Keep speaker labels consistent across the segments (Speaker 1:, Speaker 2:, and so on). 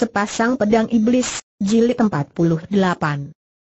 Speaker 1: Sepasang Pedang Iblis, Jilid 48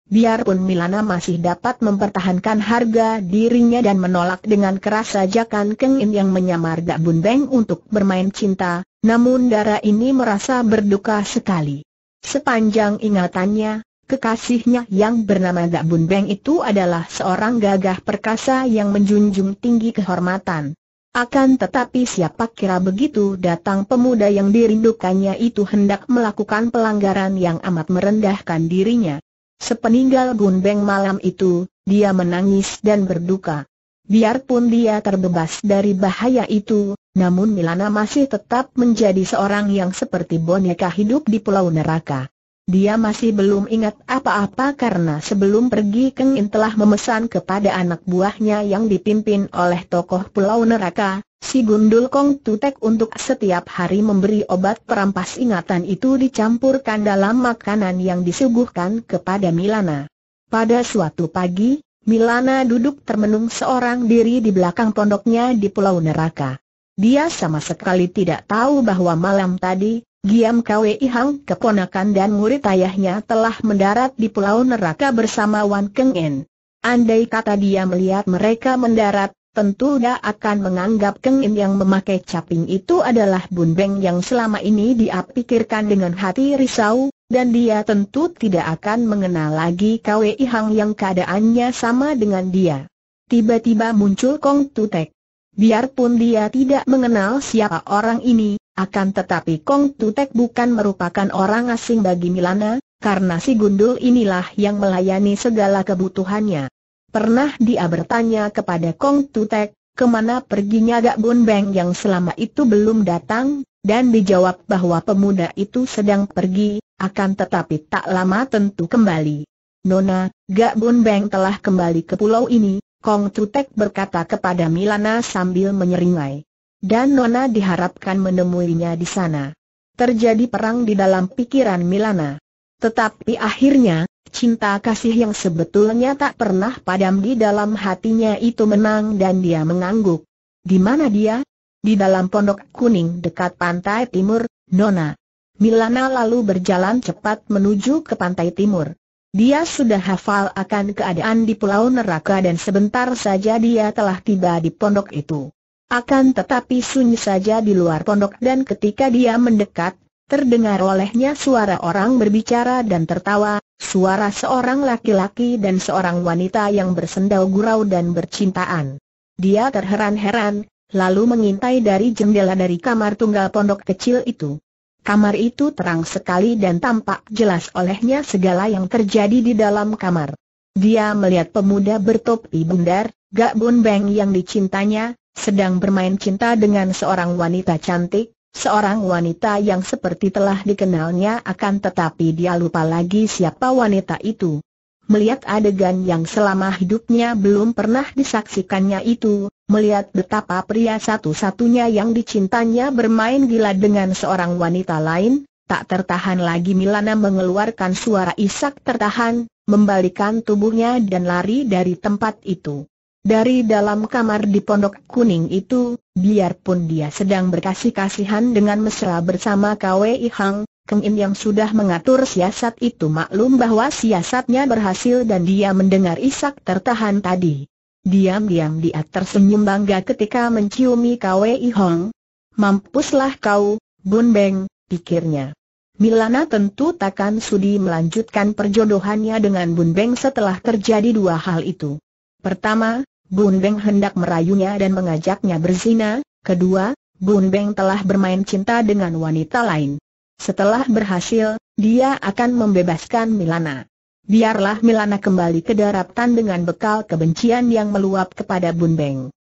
Speaker 1: Biarpun Milana masih dapat mempertahankan harga dirinya dan menolak dengan keras saja kan Keng In yang menyamar Dak Bun Beng untuk bermain cinta, namun darah ini merasa berduka sekali. Sepanjang ingatannya, kekasihnya yang bernama Dak Bun Beng itu adalah seorang gagah perkasa yang menjunjung tinggi kehormatan. Akan tetapi siapa kira begitu datang pemuda yang dirindukannya itu hendak melakukan pelanggaran yang amat merendahkan dirinya. Sepeninggal Gunbeng malam itu, dia menangis dan berduka. Biarpun dia terbebas dari bahaya itu, namun Milana masih tetap menjadi seorang yang seperti boneka hidup di pulau neraka. Dia masih belum ingat apa-apa karena sebelum pergi Keng In telah memesan kepada anak buahnya yang dipimpin oleh tokoh Pulau Neraka, si Gundul Kong Tutek untuk setiap hari memberi obat perampas ingatan itu dicampurkan dalam makanan yang disuguhkan kepada Milana. Pada suatu pagi, Milana duduk termenung seorang diri di belakang pondoknya di Pulau Neraka. Dia sama sekali tidak tahu bahwa malam tadi, Giam Kwei Hang, keponakan dan murid ayahnya telah mendarat di Pulau Neraka bersama Wan Keng En. Andai kata dia melihat mereka mendarat, tentu dia akan menganggap Keng En yang memakai caping itu adalah Bun Beng yang selama ini dia pikirkan dengan hati risau, dan dia tentu tidak akan mengenal lagi Kwei Hang yang keadaannya sama dengan dia. Tiba-tiba muncul Kong Tutek. Biarpun dia tidak mengenal siapa orang ini, akan tetapi Kong Tutek bukan merupakan orang asing bagi Milana, karena si gundul inilah yang melayani segala kebutuhannya. Pernah dia bertanya kepada Kong Tutek, kemana perginya Gak Bun Beng yang selama itu belum datang, dan dijawab bahwa pemuda itu sedang pergi, akan tetapi tak lama tentu kembali. Nona, Gak Bun Beng telah kembali ke pulau ini, Kong Tutek berkata kepada Milana sambil menyeringai dan Nona diharapkan menemuinya di sana. Terjadi perang di dalam pikiran Milana. Tetapi akhirnya, cinta kasih yang sebetulnya tak pernah padam di dalam hatinya itu menang dan dia mengangguk. Di mana dia? Di dalam pondok kuning dekat pantai timur, Nona. Milana lalu berjalan cepat menuju ke pantai timur. Dia sudah hafal akan keadaan di Pulau Neraka dan sebentar saja dia telah tiba di pondok itu. Akan tetapi sunyi saja di luar pondok dan ketika dia mendekat, terdengar olehnya suara orang berbicara dan tertawa, suara seorang laki-laki dan seorang wanita yang bersendau gurau dan bercintaan. Dia terheran-heran, lalu mengintai dari jendela dari kamar tunggal pondok kecil itu. Kamar itu terang sekali dan tampak jelas olehnya segala yang terjadi di dalam kamar. Dia melihat pemuda bertopi bundar, Gak Bun Beng yang dicintanya, sedang bermain cinta dengan seorang wanita cantik, seorang wanita yang seperti telah dikenalnya akan tetapi dia lupa lagi siapa wanita itu. Melihat adegan yang selama hidupnya belum pernah disaksikannya itu, melihat betapa pria satu-satunya yang dicintanya bermain gila dengan seorang wanita lain, tak tertahan lagi Milana mengeluarkan suara isak tertahan, membalikan tubuhnya dan lari dari tempat itu. Dari dalam kamar di pondok kuning itu, biarpun dia sedang berkasih-kasihan dengan mesra bersama KWI Hang, Keng In yang sudah mengatur siasat itu maklum bahwa siasatnya berhasil dan dia mendengar isak tertahan tadi. Diam-diam dia tersenyum bangga ketika menciumi KWI Hong. Mampuslah kau, Bun Beng, pikirnya. Milana tentu takkan sudi melanjutkan perjodohannya dengan Bun Beng setelah terjadi dua hal itu. Pertama, Bundeng hendak merayunya dan mengajaknya berzina. Kedua, Bundeng telah bermain cinta dengan wanita lain. Setelah berhasil, dia akan membebaskan Milana. Biarlah Milana kembali ke daratan dengan bekal kebencian yang meluap kepada Bun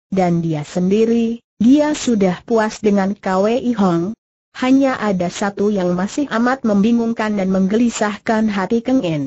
Speaker 1: Dan dia sendiri, dia sudah puas dengan KWI Hong. Hanya ada satu yang masih amat membingungkan dan menggelisahkan hati Keng En.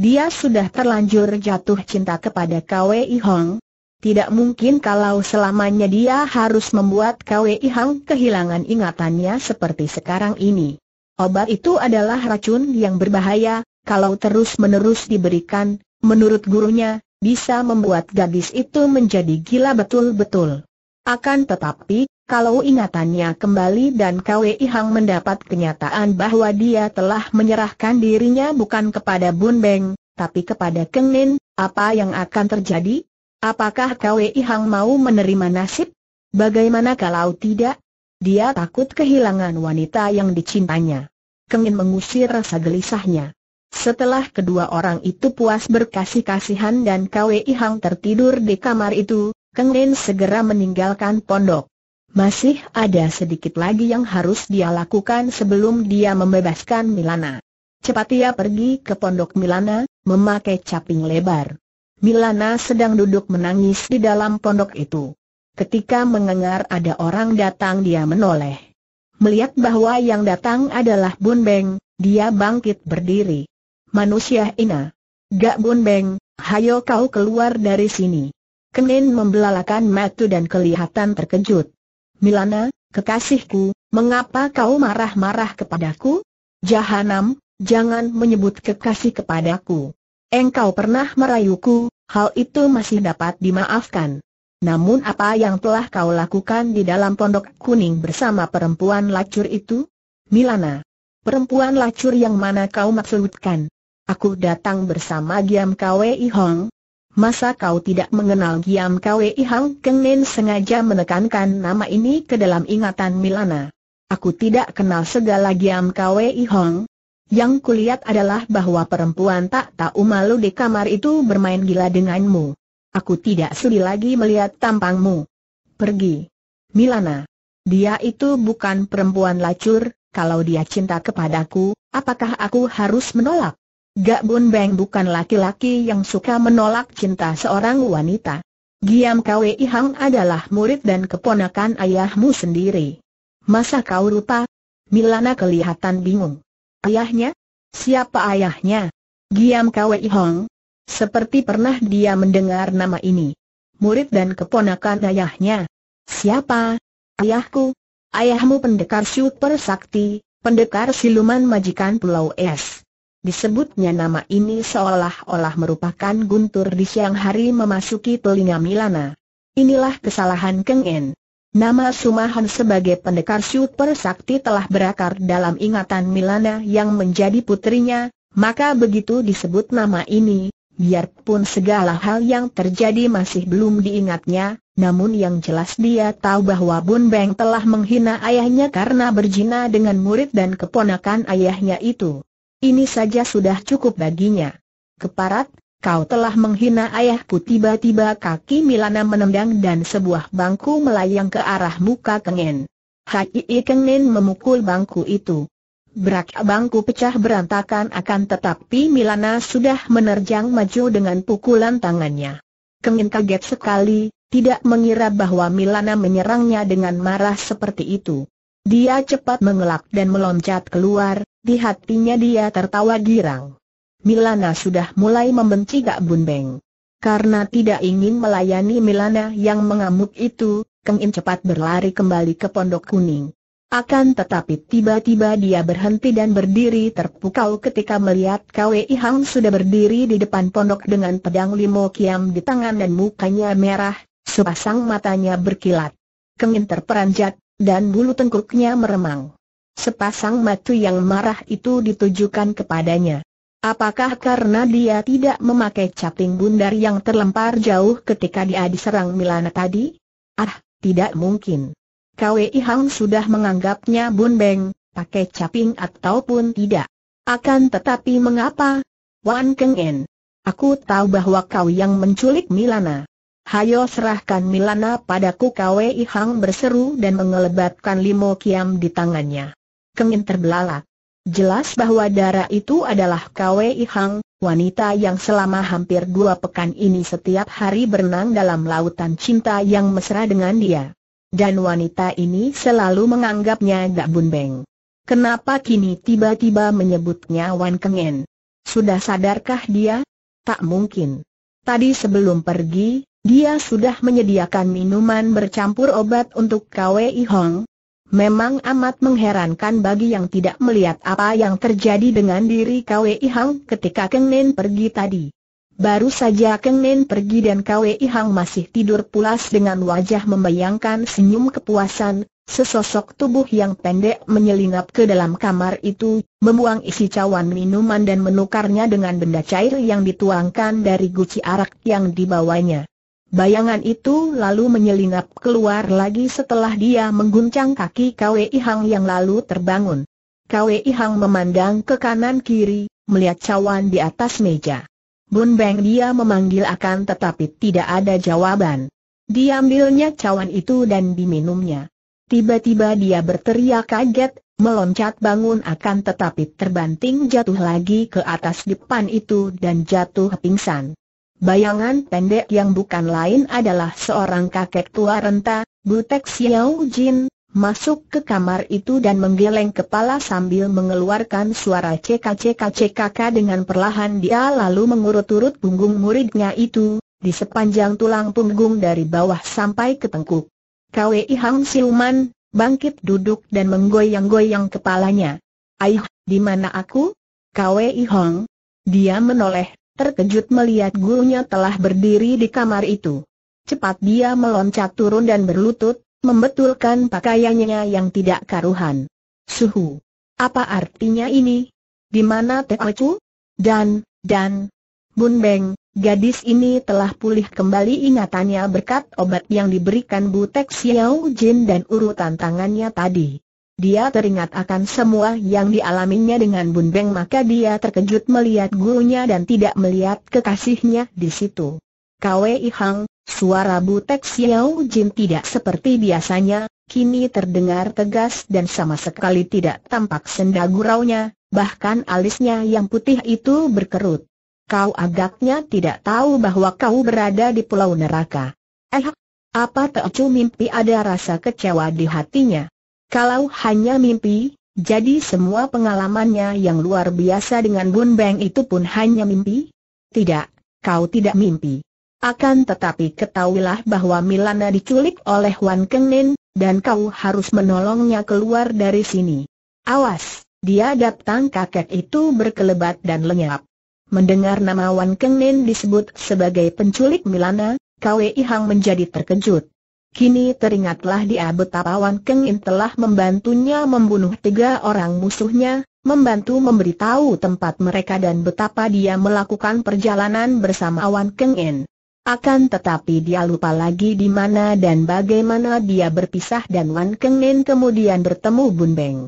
Speaker 1: Dia sudah terlanjur jatuh cinta kepada KWI Hong, tidak mungkin kalau selamanya dia harus membuat Kwei Hang kehilangan ingatannya seperti sekarang ini. Obat itu adalah racun yang berbahaya, kalau terus-menerus diberikan, menurut gurunya, bisa membuat gadis itu menjadi gila betul-betul. Akan tetapi, kalau ingatannya kembali dan Kwei Hang mendapat kenyataan bahwa dia telah menyerahkan dirinya bukan kepada Bun Beng, tapi kepada Keng Nin, apa yang akan terjadi? Apakah Kwi Hang mau menerima nasib? Bagaimana kalau tidak? Dia takut kehilangan wanita yang dicintanya. Kengin mengusir rasa gelisahnya. Setelah kedua orang itu puas berkasih-kasihan dan Kwi Hang tertidur di kamar itu, Kengin segera meninggalkan pondok. Masih ada sedikit lagi yang harus dia lakukan sebelum dia membebaskan Milana. Cepat ia pergi ke pondok Milana, memakai caping lebar. Milana sedang duduk menangis di dalam pondok itu. Ketika mengengar ada orang datang dia menoleh. Melihat bahwa yang datang adalah Bun Beng, dia bangkit berdiri. Manusia ina. Gak Bun Beng, hayo kau keluar dari sini. Kenin membelalakan matu dan kelihatan terkejut. Milana, kekasihku, mengapa kau marah-marah kepadaku? Jahanam, jangan menyebut kekasih kepadaku. Engkau pernah merayuku, hal itu masih dapat dimaafkan. Namun apa yang telah kau lakukan di dalam pondok kuning bersama perempuan lacur itu? Milana. Perempuan lacur yang mana kau maksudkan? Aku datang bersama Giam Kwei Hong. Masa kau tidak mengenal Giam Kwei Hong? Kengin sengaja menekankan nama ini ke dalam ingatan Milana. Aku tidak kenal segala Giam Kwei Hong, yang kulihat adalah bahwa perempuan tak tahu malu di kamar itu bermain gila denganmu. Aku tidak sudi lagi melihat tampangmu. Pergi. Milana. Dia itu bukan perempuan lacur, kalau dia cinta kepadaku, apakah aku harus menolak? Gak Bun Beng bukan laki-laki yang suka menolak cinta seorang wanita. Giam Kwei Hang adalah murid dan keponakan ayahmu sendiri. Masa kau lupa? Milana kelihatan bingung. Ayahnya? Siapa ayahnya? Giam Kwei Hong. Seperti pernah dia mendengar nama ini. Murid dan keponakan ayahnya. Siapa? Ayahku. Ayahmu pendekar super sakti, pendekar siluman majikan Pulau Es. Disebutnya nama ini seolah-olah merupakan guntur di siang hari memasuki telinga Milana. Inilah kesalahan Keng En. Nama Sumahan sebagai pendekar super sakti telah berakar dalam ingatan Milana yang menjadi putrinya, maka begitu disebut nama ini, biarpun segala hal yang terjadi masih belum diingatnya, namun yang jelas dia tahu bahwa Bun Beng telah menghina ayahnya karena berzina dengan murid dan keponakan ayahnya itu. Ini saja sudah cukup baginya. Keparat, kau telah menghina ayahku tiba-tiba kaki Milana menendang dan sebuah bangku melayang ke arah muka Kengen. Hai Kengen memukul bangku itu. Berak bangku pecah berantakan akan tetapi Milana sudah menerjang maju dengan pukulan tangannya. Kengen kaget sekali, tidak mengira bahwa Milana menyerangnya dengan marah seperti itu. Dia cepat mengelak dan meloncat keluar, di hatinya dia tertawa girang. Milana sudah mulai membenci Gak Beng. Karena tidak ingin melayani Milana yang mengamuk itu, Keng In cepat berlari kembali ke Pondok Kuning. Akan tetapi tiba-tiba dia berhenti dan berdiri terpukau ketika melihat Kwei Hang sudah berdiri di depan pondok dengan pedang limo kiam di tangan dan mukanya merah, sepasang matanya berkilat. In terperanjat, dan bulu tengkuknya meremang. Sepasang mata yang marah itu ditujukan kepadanya. Apakah karena dia tidak memakai caping bundar yang terlempar jauh ketika dia diserang Milana tadi? Ah, tidak mungkin. Kwei Hang sudah menganggapnya bunbeng, pakai caping ataupun tidak. Akan tetapi mengapa? Wan Keng En. Aku tahu bahwa kau yang menculik Milana. Hayo serahkan Milana padaku Kwei Hang berseru dan mengelebatkan limo kiam di tangannya. Keng En terbelalak. Jelas bahwa darah itu adalah Kwei Hang, wanita yang selama hampir dua pekan ini setiap hari berenang dalam lautan cinta yang mesra dengan dia. Dan wanita ini selalu menganggapnya gak Bun Kenapa kini tiba-tiba menyebutnya Wan Kengen? Sudah sadarkah dia? Tak mungkin. Tadi sebelum pergi, dia sudah menyediakan minuman bercampur obat untuk Kwei Hong, Memang amat mengherankan bagi yang tidak melihat apa yang terjadi dengan diri KWI Hang ketika Keng Nen pergi tadi. Baru saja Keng Nen pergi dan KWI Hang masih tidur pulas dengan wajah membayangkan senyum kepuasan, sesosok tubuh yang pendek menyelinap ke dalam kamar itu, membuang isi cawan minuman dan menukarnya dengan benda cair yang dituangkan dari guci arak yang dibawanya. Bayangan itu lalu menyelinap keluar lagi setelah dia mengguncang kaki Kwe Hang yang lalu terbangun. Kwe Hang memandang ke kanan kiri, melihat cawan di atas meja. Bun Beng dia memanggil akan tetapi tidak ada jawaban. Diambilnya cawan itu dan diminumnya. Tiba-tiba dia berteriak kaget, meloncat bangun akan tetapi terbanting jatuh lagi ke atas depan itu dan jatuh pingsan. Bayangan pendek yang bukan lain adalah seorang kakek tua renta, Butek Xiao Jin, masuk ke kamar itu dan menggeleng kepala sambil mengeluarkan suara cekak cekak dengan perlahan dia lalu mengurut-urut punggung muridnya itu, di sepanjang tulang punggung dari bawah sampai ke tengkuk. Kwei Hang Siluman, bangkit duduk dan menggoyang-goyang kepalanya. Aih, di mana aku? Kwei Hang. Dia menoleh terkejut melihat gurunya telah berdiri di kamar itu. Cepat dia meloncat turun dan berlutut, membetulkan pakaiannya yang tidak karuhan. Suhu. Apa artinya ini? Di mana Teochu? Dan, dan, Bun Beng, gadis ini telah pulih kembali ingatannya berkat obat yang diberikan Bu Tek Xiao Jin dan urutan tangannya tadi. Dia teringat akan semua yang dialaminya dengan Bun Beng maka dia terkejut melihat gurunya dan tidak melihat kekasihnya di situ. Kwei Hang, suara Butek Xiao Jin tidak seperti biasanya, kini terdengar tegas dan sama sekali tidak tampak senda guraunya, bahkan alisnya yang putih itu berkerut. Kau agaknya tidak tahu bahwa kau berada di pulau neraka. Eh, apa cuma mimpi ada rasa kecewa di hatinya? Kalau hanya mimpi, jadi semua pengalamannya yang luar biasa dengan Bun Beng itu pun hanya mimpi? Tidak, kau tidak mimpi. Akan tetapi ketahuilah bahwa Milana diculik oleh Wan Kengnin, dan kau harus menolongnya keluar dari sini. Awas, dia datang kakek itu berkelebat dan lenyap. Mendengar nama Wan Kengnin disebut sebagai penculik Milana, Kwei Hang menjadi terkejut. Kini teringatlah dia betapa Wan Kengin telah membantunya membunuh tiga orang musuhnya, membantu memberitahu tempat mereka dan betapa dia melakukan perjalanan bersama Wan Kengin. Akan tetapi dia lupa lagi di mana dan bagaimana dia berpisah dan Wan Kengin kemudian bertemu Bun Beng.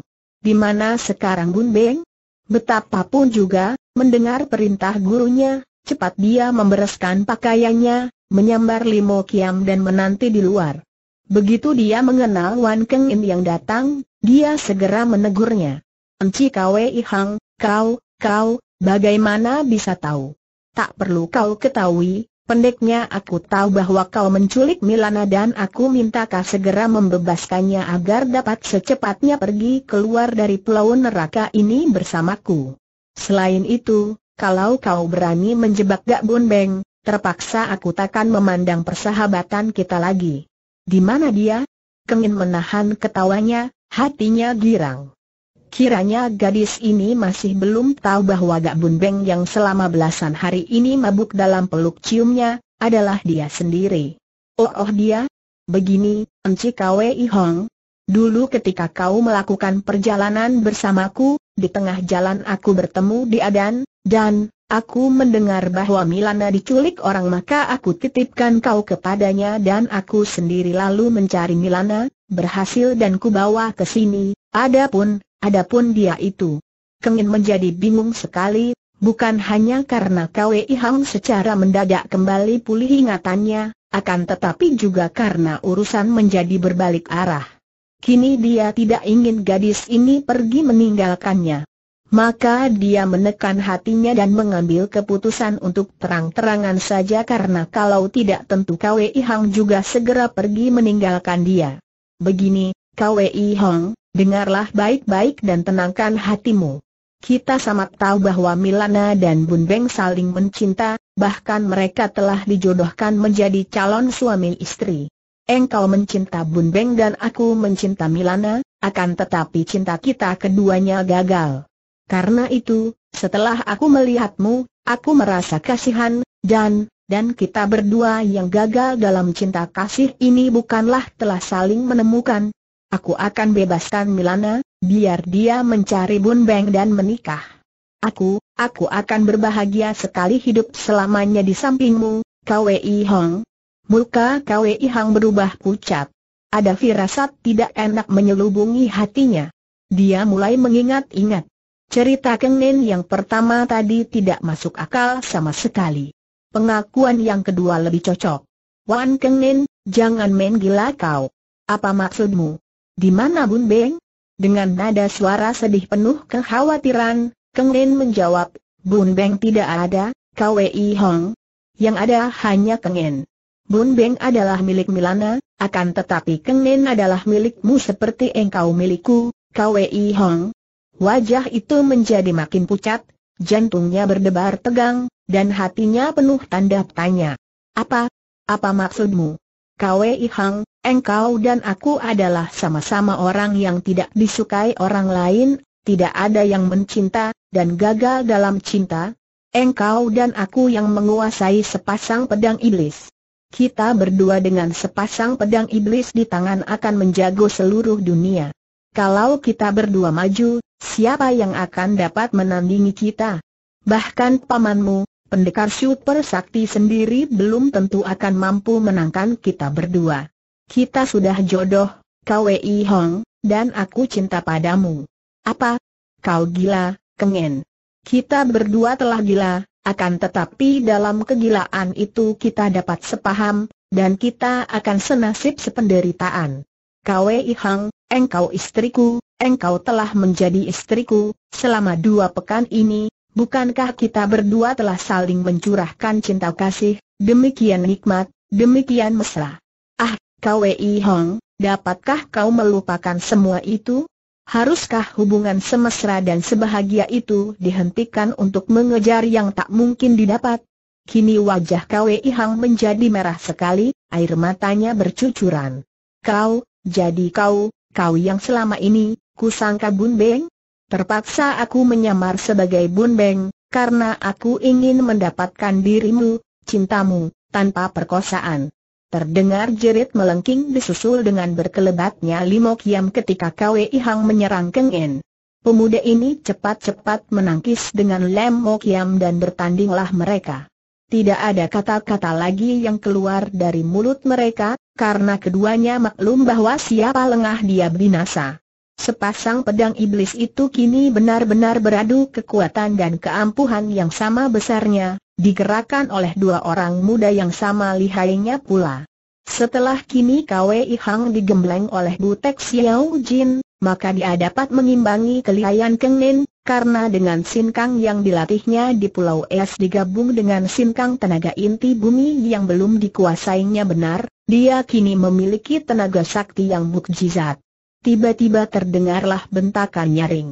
Speaker 1: Di mana sekarang Bun Beng? Betapapun juga, mendengar perintah gurunya, Cepat dia membereskan pakaiannya, menyambar Limo Kiam dan menanti di luar. Begitu dia mengenal Wan Keng In yang datang, dia segera menegurnya. Enci Kwei Hang, kau, kau, bagaimana bisa tahu? Tak perlu kau ketahui, pendeknya aku tahu bahwa kau menculik Milana dan aku minta kau segera membebaskannya agar dapat secepatnya pergi keluar dari pulau neraka ini bersamaku. Selain itu, kalau kau berani menjebak Gak Bun Beng, terpaksa aku takkan memandang persahabatan kita lagi. Di mana dia? Kengin menahan ketawanya, hatinya girang. Kiranya gadis ini masih belum tahu bahwa Gak Bun Beng yang selama belasan hari ini mabuk dalam peluk ciumnya, adalah dia sendiri. Oh oh dia? Begini, Enci Kwei Hong. Dulu ketika kau melakukan perjalanan bersamaku, di tengah jalan aku bertemu di Adan, dan, aku mendengar bahwa Milana diculik orang maka aku titipkan kau kepadanya dan aku sendiri lalu mencari Milana, berhasil dan kubawa ke sini, adapun, adapun dia itu. Kengin menjadi bingung sekali, bukan hanya karena KWI Hang secara mendadak kembali pulih ingatannya, akan tetapi juga karena urusan menjadi berbalik arah. Kini dia tidak ingin gadis ini pergi meninggalkannya. Maka dia menekan hatinya dan mengambil keputusan untuk terang-terangan saja karena kalau tidak tentu KWI Hong juga segera pergi meninggalkan dia. Begini, KWI Hong, dengarlah baik-baik dan tenangkan hatimu. Kita sama tahu bahwa Milana dan Bun Beng saling mencinta, bahkan mereka telah dijodohkan menjadi calon suami istri engkau mencinta Bun Beng dan aku mencinta Milana, akan tetapi cinta kita keduanya gagal. Karena itu, setelah aku melihatmu, aku merasa kasihan, dan, dan kita berdua yang gagal dalam cinta kasih ini bukanlah telah saling menemukan. Aku akan bebaskan Milana, biar dia mencari Bun Beng dan menikah. Aku, aku akan berbahagia sekali hidup selamanya di sampingmu, Kwei Hong, Muka Kwei Hang berubah pucat. Ada firasat tidak enak menyelubungi hatinya. Dia mulai mengingat-ingat. Cerita Keng yang pertama tadi tidak masuk akal sama sekali. Pengakuan yang kedua lebih cocok. Wan Keng jangan main gila kau. Apa maksudmu? Di mana Bun Beng? Dengan nada suara sedih penuh kekhawatiran, Keng menjawab, Bun Beng tidak ada, Kwei Hong. Yang ada hanya Keng Bun Beng adalah milik Milana, akan tetapi Keng Nen adalah milikmu seperti engkau milikku, Kwei Hong. Wajah itu menjadi makin pucat, jantungnya berdebar tegang, dan hatinya penuh tanda tanya. Apa? Apa maksudmu? Kwei Hong, engkau dan aku adalah sama-sama orang yang tidak disukai orang lain, tidak ada yang mencinta, dan gagal dalam cinta. Engkau dan aku yang menguasai sepasang pedang iblis kita berdua dengan sepasang pedang iblis di tangan akan menjago seluruh dunia. Kalau kita berdua maju, siapa yang akan dapat menandingi kita? Bahkan pamanmu, pendekar super sakti sendiri belum tentu akan mampu menangkan kita berdua. Kita sudah jodoh, KWI Hong, dan aku cinta padamu. Apa? Kau gila, kengen. Kita berdua telah gila, akan tetapi dalam kegilaan itu kita dapat sepaham, dan kita akan senasib sependeritaan. Kwei Hang, engkau istriku, engkau telah menjadi istriku, selama dua pekan ini, bukankah kita berdua telah saling mencurahkan cinta kasih, demikian nikmat, demikian mesra. Ah, Kwei Hang, dapatkah kau melupakan semua itu? Haruskah hubungan semesra dan sebahagia itu dihentikan untuk mengejar yang tak mungkin didapat? Kini wajah KWI Hang menjadi merah sekali, air matanya bercucuran. Kau, jadi kau, kau yang selama ini, kusangka Bun Beng? Terpaksa aku menyamar sebagai Bun Beng, karena aku ingin mendapatkan dirimu, cintamu, tanpa perkosaan. Terdengar jerit melengking disusul dengan berkelebatnya Limo Kiam ketika Kwei Hang menyerang Keng En. Pemuda ini cepat-cepat menangkis dengan lem mokiam dan bertandinglah mereka. Tidak ada kata-kata lagi yang keluar dari mulut mereka, karena keduanya maklum bahwa siapa lengah dia binasa. Sepasang pedang iblis itu kini benar-benar beradu kekuatan dan keampuhan yang sama besarnya, Digerakkan oleh dua orang muda yang sama lihainya pula. Setelah kini Kwei Hang digembleng oleh Butek Xiao Jin, maka dia dapat mengimbangi kelihayan Keng Nin, karena dengan sinkang yang dilatihnya di Pulau Es digabung dengan sinkang tenaga inti bumi yang belum dikuasainya benar, dia kini memiliki tenaga sakti yang mukjizat. Tiba-tiba terdengarlah bentakan nyaring.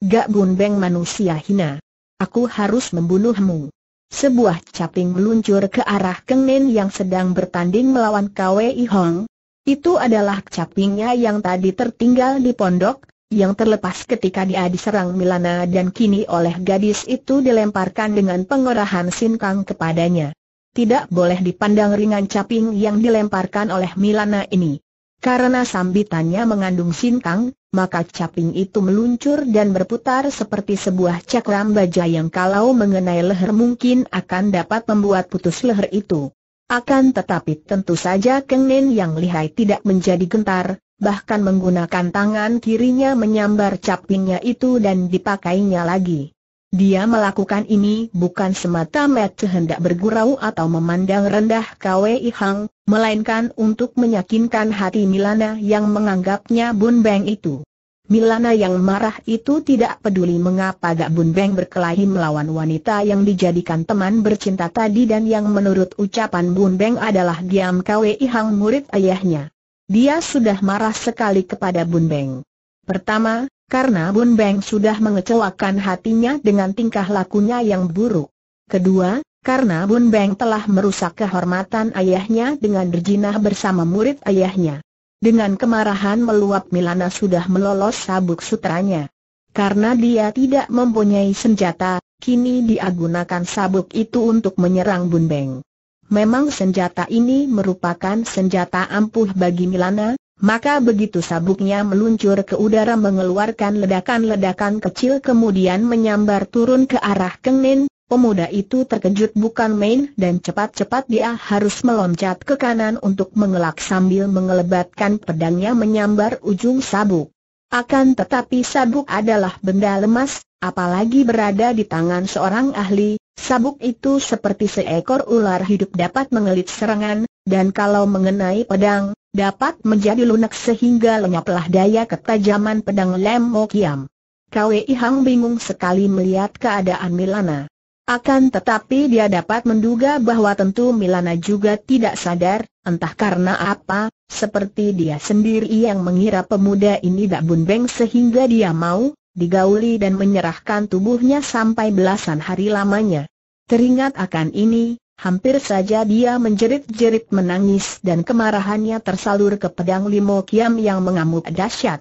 Speaker 1: Gak bunbeng manusia hina. Aku harus membunuhmu. Sebuah caping meluncur ke arah Keng Nen yang sedang bertanding melawan Kwei Hong. Itu adalah capingnya yang tadi tertinggal di pondok, yang terlepas ketika dia diserang Milana dan kini oleh gadis itu dilemparkan dengan pengorahan sinkang kepadanya. Tidak boleh dipandang ringan caping yang dilemparkan oleh Milana ini. Karena sambitannya mengandung sintang, maka caping itu meluncur dan berputar seperti sebuah cakram baja yang kalau mengenai leher mungkin akan dapat membuat putus leher itu. Akan tetapi tentu saja Keng yang lihai tidak menjadi gentar, bahkan menggunakan tangan kirinya menyambar capingnya itu dan dipakainya lagi. Dia melakukan ini bukan semata-mata hendak bergurau atau memandang rendah Kwei Hang, melainkan untuk meyakinkan hati Milana yang menganggapnya Bun Beng itu. Milana yang marah itu tidak peduli mengapa Gak Bun Beng berkelahi melawan wanita yang dijadikan teman bercinta tadi dan yang menurut ucapan Bun Beng adalah diam Kwei Hang murid ayahnya. Dia sudah marah sekali kepada Bun Beng. Pertama, karena Bun Beng sudah mengecewakan hatinya dengan tingkah lakunya yang buruk. Kedua, karena Bun Beng telah merusak kehormatan ayahnya dengan berjinah bersama murid ayahnya. Dengan kemarahan meluap Milana sudah melolos sabuk sutranya. Karena dia tidak mempunyai senjata, kini dia gunakan sabuk itu untuk menyerang Bun Beng. Memang senjata ini merupakan senjata ampuh bagi Milana, maka begitu sabuknya meluncur ke udara mengeluarkan ledakan-ledakan kecil kemudian menyambar turun ke arah Keng pemuda itu terkejut bukan main dan cepat-cepat dia harus meloncat ke kanan untuk mengelak sambil mengelebatkan pedangnya menyambar ujung sabuk. Akan tetapi sabuk adalah benda lemas, apalagi berada di tangan seorang ahli, sabuk itu seperti seekor ular hidup dapat mengelit serangan, dan kalau mengenai pedang, dapat menjadi lunak sehingga lenyaplah daya ketajaman pedang Lem Mo Kiam. Kwei Hang bingung sekali melihat keadaan Milana. Akan tetapi dia dapat menduga bahwa tentu Milana juga tidak sadar, entah karena apa, seperti dia sendiri yang mengira pemuda ini tak bunbeng sehingga dia mau, digauli dan menyerahkan tubuhnya sampai belasan hari lamanya. Teringat akan ini, Hampir saja dia menjerit-jerit menangis dan kemarahannya tersalur ke pedang Limo Kiam yang mengamuk dahsyat.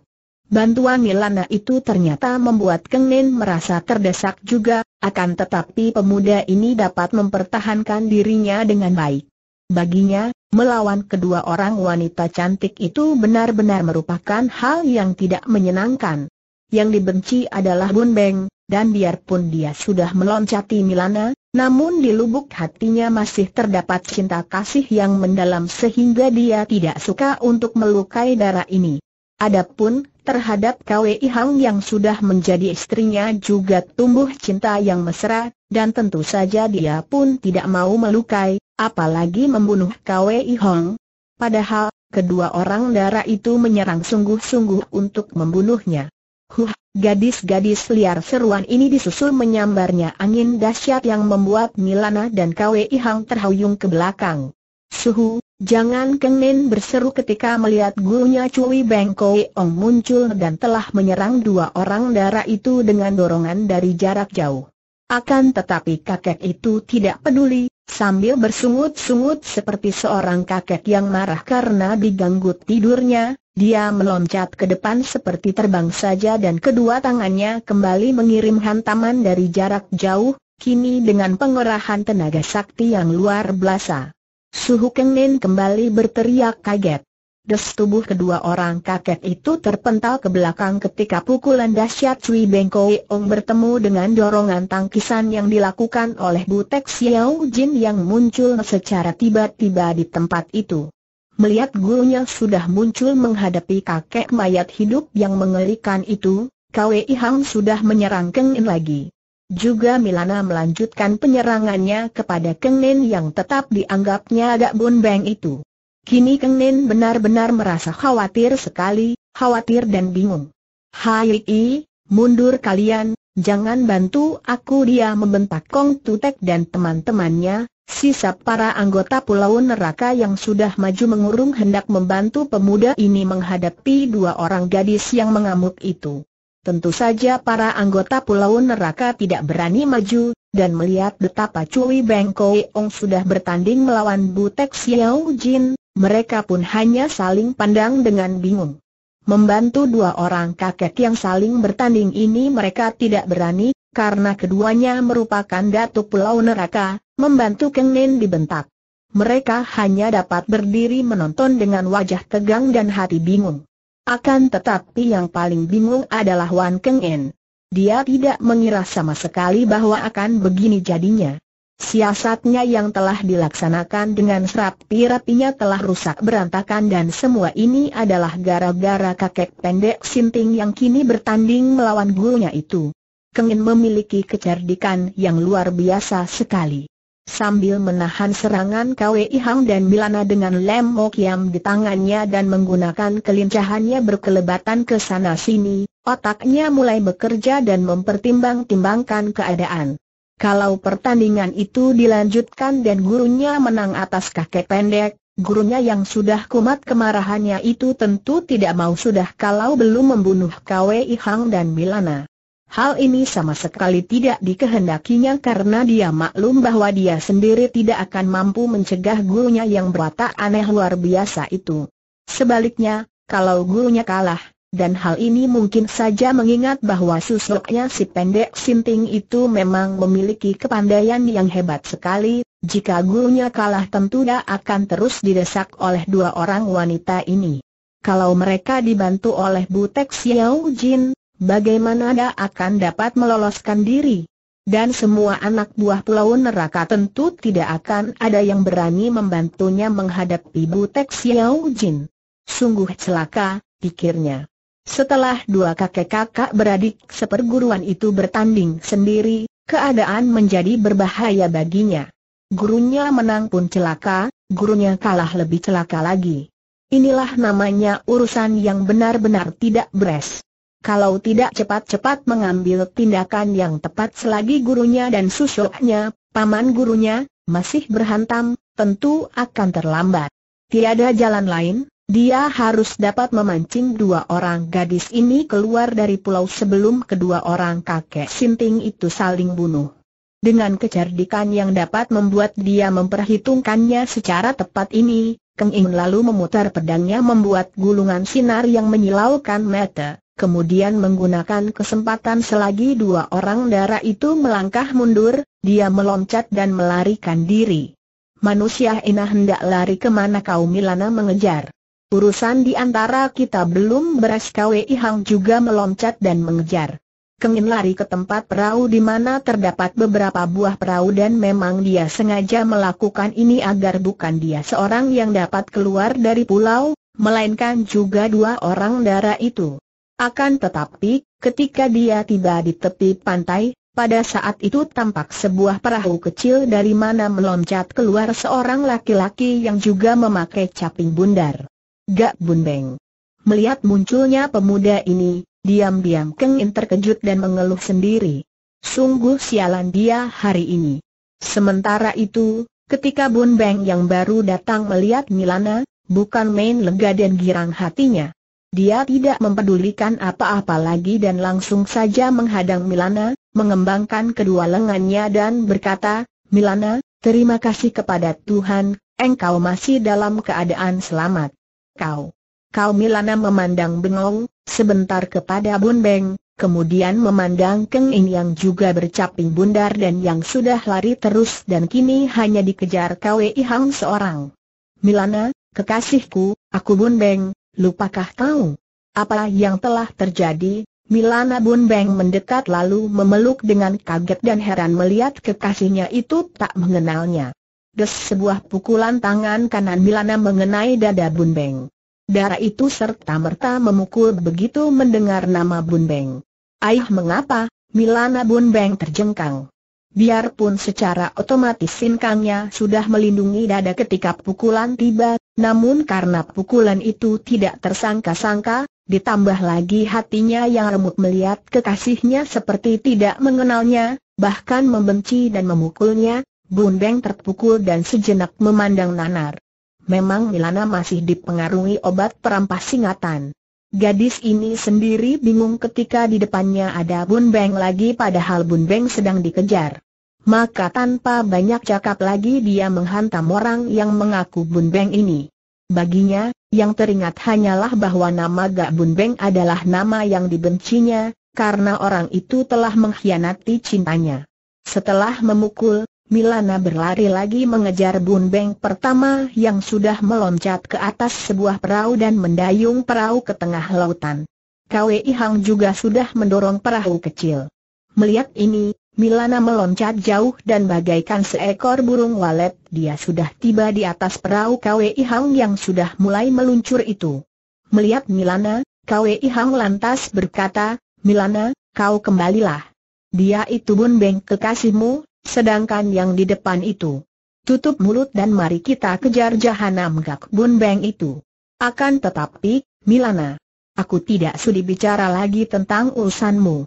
Speaker 1: Bantuan Milana itu ternyata membuat Keng Nen merasa terdesak juga, akan tetapi pemuda ini dapat mempertahankan dirinya dengan baik. Baginya, melawan kedua orang wanita cantik itu benar-benar merupakan hal yang tidak menyenangkan. Yang dibenci adalah Bun Beng, dan biarpun dia sudah meloncati Milana, namun di lubuk hatinya masih terdapat cinta kasih yang mendalam sehingga dia tidak suka untuk melukai darah ini. Adapun, terhadap Kwei Hang yang sudah menjadi istrinya juga tumbuh cinta yang mesra, dan tentu saja dia pun tidak mau melukai, apalagi membunuh Kwei Hang. Padahal, kedua orang darah itu menyerang sungguh-sungguh untuk membunuhnya. Huh, Gadis-gadis liar seruan ini disusul menyambarnya angin dahsyat yang membuat Milana dan Kwe Hang terhuyung ke belakang. Suhu, jangan kengen berseru ketika melihat gurunya Cui Beng Kwe Ong muncul dan telah menyerang dua orang darah itu dengan dorongan dari jarak jauh. Akan tetapi kakek itu tidak peduli, sambil bersungut-sungut seperti seorang kakek yang marah karena diganggu tidurnya, dia meloncat ke depan seperti terbang saja dan kedua tangannya kembali mengirim hantaman dari jarak jauh, kini dengan pengerahan tenaga sakti yang luar biasa. Suhu Kengnin kembali berteriak kaget. Des tubuh kedua orang kakek itu terpental ke belakang ketika pukulan dahsyat Cui Bengkoi Ong bertemu dengan dorongan tangkisan yang dilakukan oleh Butek Xiao Jin yang muncul secara tiba-tiba di tempat itu. Melihat gurunya sudah muncul menghadapi kakek mayat hidup yang mengerikan itu, Kwei Hang sudah menyerang Keng In lagi. Juga Milana melanjutkan penyerangannya kepada Keng In yang tetap dianggapnya agak bunbeng itu. Kini Keng Nen benar-benar merasa khawatir sekali, khawatir dan bingung. Hai, mundur kalian, jangan bantu aku dia membentak Kong Tutek dan teman-temannya, sisa para anggota Pulau Neraka yang sudah maju mengurung hendak membantu pemuda ini menghadapi dua orang gadis yang mengamuk itu. Tentu saja para anggota Pulau Neraka tidak berani maju, dan melihat betapa Cui Beng Koe Ong sudah bertanding melawan Butek Xiao Jin, mereka pun hanya saling pandang dengan bingung. Membantu dua orang kakek yang saling bertanding ini mereka tidak berani, karena keduanya merupakan datuk pulau neraka, membantu kengen dibentak. Mereka hanya dapat berdiri menonton dengan wajah tegang dan hati bingung. Akan tetapi yang paling bingung adalah Wan En. Dia tidak mengira sama sekali bahwa akan begini jadinya. Siasatnya yang telah dilaksanakan dengan serapi-rapinya telah rusak berantakan dan semua ini adalah gara-gara kakek pendek Sinting yang kini bertanding melawan gurunya itu. Kengin memiliki kecerdikan yang luar biasa sekali. Sambil menahan serangan Kwe Hang dan Milana dengan lem mokiam di tangannya dan menggunakan kelincahannya berkelebatan ke sana sini, otaknya mulai bekerja dan mempertimbang-timbangkan keadaan. Kalau pertandingan itu dilanjutkan dan gurunya menang atas kakek pendek, gurunya yang sudah kumat kemarahannya itu tentu tidak mau sudah kalau belum membunuh KWI Hang dan Milana. Hal ini sama sekali tidak dikehendakinya karena dia maklum bahwa dia sendiri tidak akan mampu mencegah gurunya yang berwatak aneh luar biasa itu. Sebaliknya, kalau gurunya kalah, dan hal ini mungkin saja mengingat bahwa susuknya si pendek Sinting itu memang memiliki kepandaian yang hebat sekali, jika gurunya kalah tentu dia akan terus didesak oleh dua orang wanita ini. Kalau mereka dibantu oleh Butek Xiao Jin, bagaimana dia akan dapat meloloskan diri? Dan semua anak buah pulau neraka tentu tidak akan ada yang berani membantunya menghadapi Butek Xiao Jin. Sungguh celaka, pikirnya. Setelah dua kakek-kakak beradik seperguruan itu bertanding sendiri, keadaan menjadi berbahaya baginya. Gurunya menang pun celaka, gurunya kalah lebih celaka lagi. Inilah namanya urusan yang benar-benar tidak beres. Kalau tidak cepat-cepat mengambil tindakan yang tepat selagi gurunya dan susuknya, paman gurunya, masih berhantam, tentu akan terlambat. Tiada jalan lain, dia harus dapat memancing dua orang gadis ini keluar dari pulau sebelum kedua orang kakek Sinting itu saling bunuh. Dengan kecerdikan yang dapat membuat dia memperhitungkannya secara tepat ini, Keng In lalu memutar pedangnya membuat gulungan sinar yang menyilaukan mata, kemudian menggunakan kesempatan selagi dua orang darah itu melangkah mundur, dia meloncat dan melarikan diri. Manusia inah hendak lari kemana kaum Milana mengejar. Urusan di antara kita belum beres KWI Hang juga meloncat dan mengejar. Kengin lari ke tempat perahu di mana terdapat beberapa buah perahu dan memang dia sengaja melakukan ini agar bukan dia seorang yang dapat keluar dari pulau, melainkan juga dua orang darah itu. Akan tetapi, ketika dia tiba di tepi pantai, pada saat itu tampak sebuah perahu kecil dari mana meloncat keluar seorang laki-laki yang juga memakai caping bundar. Gak Bun Beng. Melihat munculnya pemuda ini, diam-diam Keng In terkejut dan mengeluh sendiri. Sungguh sialan dia hari ini. Sementara itu, ketika Bun Beng yang baru datang melihat Milana, bukan main lega dan girang hatinya. Dia tidak mempedulikan apa-apa lagi dan langsung saja menghadang Milana, mengembangkan kedua lengannya dan berkata, Milana, terima kasih kepada Tuhan, engkau masih dalam keadaan selamat kau. Kau Milana memandang bengong, sebentar kepada Bun Beng, kemudian memandang Keng In yang juga bercaping bundar dan yang sudah lari terus dan kini hanya dikejar Kwei Hang seorang. Milana, kekasihku, aku Bun Beng, lupakah kau? Apa yang telah terjadi? Milana Bun Beng mendekat lalu memeluk dengan kaget dan heran melihat kekasihnya itu tak mengenalnya. Des sebuah pukulan tangan kanan Milana mengenai dada Bun Beng. Darah itu serta-merta memukul begitu mendengar nama Bun Beng. Ayah mengapa, Milana Bun Beng terjengkang. Biarpun secara otomatis sinkangnya sudah melindungi dada ketika pukulan tiba, namun karena pukulan itu tidak tersangka-sangka, ditambah lagi hatinya yang remuk melihat kekasihnya seperti tidak mengenalnya, bahkan membenci dan memukulnya, Bun Beng terpukul dan sejenak memandang Nanar. Memang Milana masih dipengaruhi obat perampas singatan. Gadis ini sendiri bingung ketika di depannya ada Bun Beng lagi padahal Bun Beng sedang dikejar. Maka tanpa banyak cakap lagi dia menghantam orang yang mengaku Bun Beng ini. Baginya, yang teringat hanyalah bahwa nama Gak Bun Beng adalah nama yang dibencinya, karena orang itu telah mengkhianati cintanya. Setelah memukul, Milana berlari lagi mengejar Bun Beng pertama yang sudah meloncat ke atas sebuah perahu dan mendayung perahu ke tengah lautan. Kwei Hang juga sudah mendorong perahu kecil. Melihat ini, Milana meloncat jauh dan bagaikan seekor burung walet, dia sudah tiba di atas perahu Kwei Hang yang sudah mulai meluncur itu. Melihat Milana, Kwei Hang lantas berkata, Milana, kau kembalilah. Dia itu Bun Beng kekasihmu, Sedangkan yang di depan itu, tutup mulut dan mari kita kejar jahanam Gak Bun Beng itu. Akan tetapi, Milana, aku tidak sudi bicara lagi tentang urusanmu.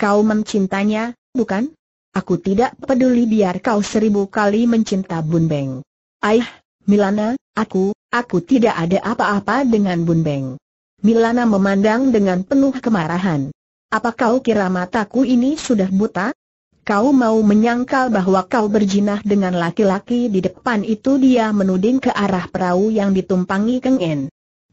Speaker 1: Kau mencintanya, bukan? Aku tidak peduli biar kau seribu kali mencinta Bun Beng. Aih, Milana, aku, aku tidak ada apa-apa dengan Bun Beng. Milana memandang dengan penuh kemarahan. Apa kau kira mataku ini sudah buta? kau mau menyangkal bahwa kau berjinah dengan laki-laki di depan itu dia menuding ke arah perahu yang ditumpangi Keng En.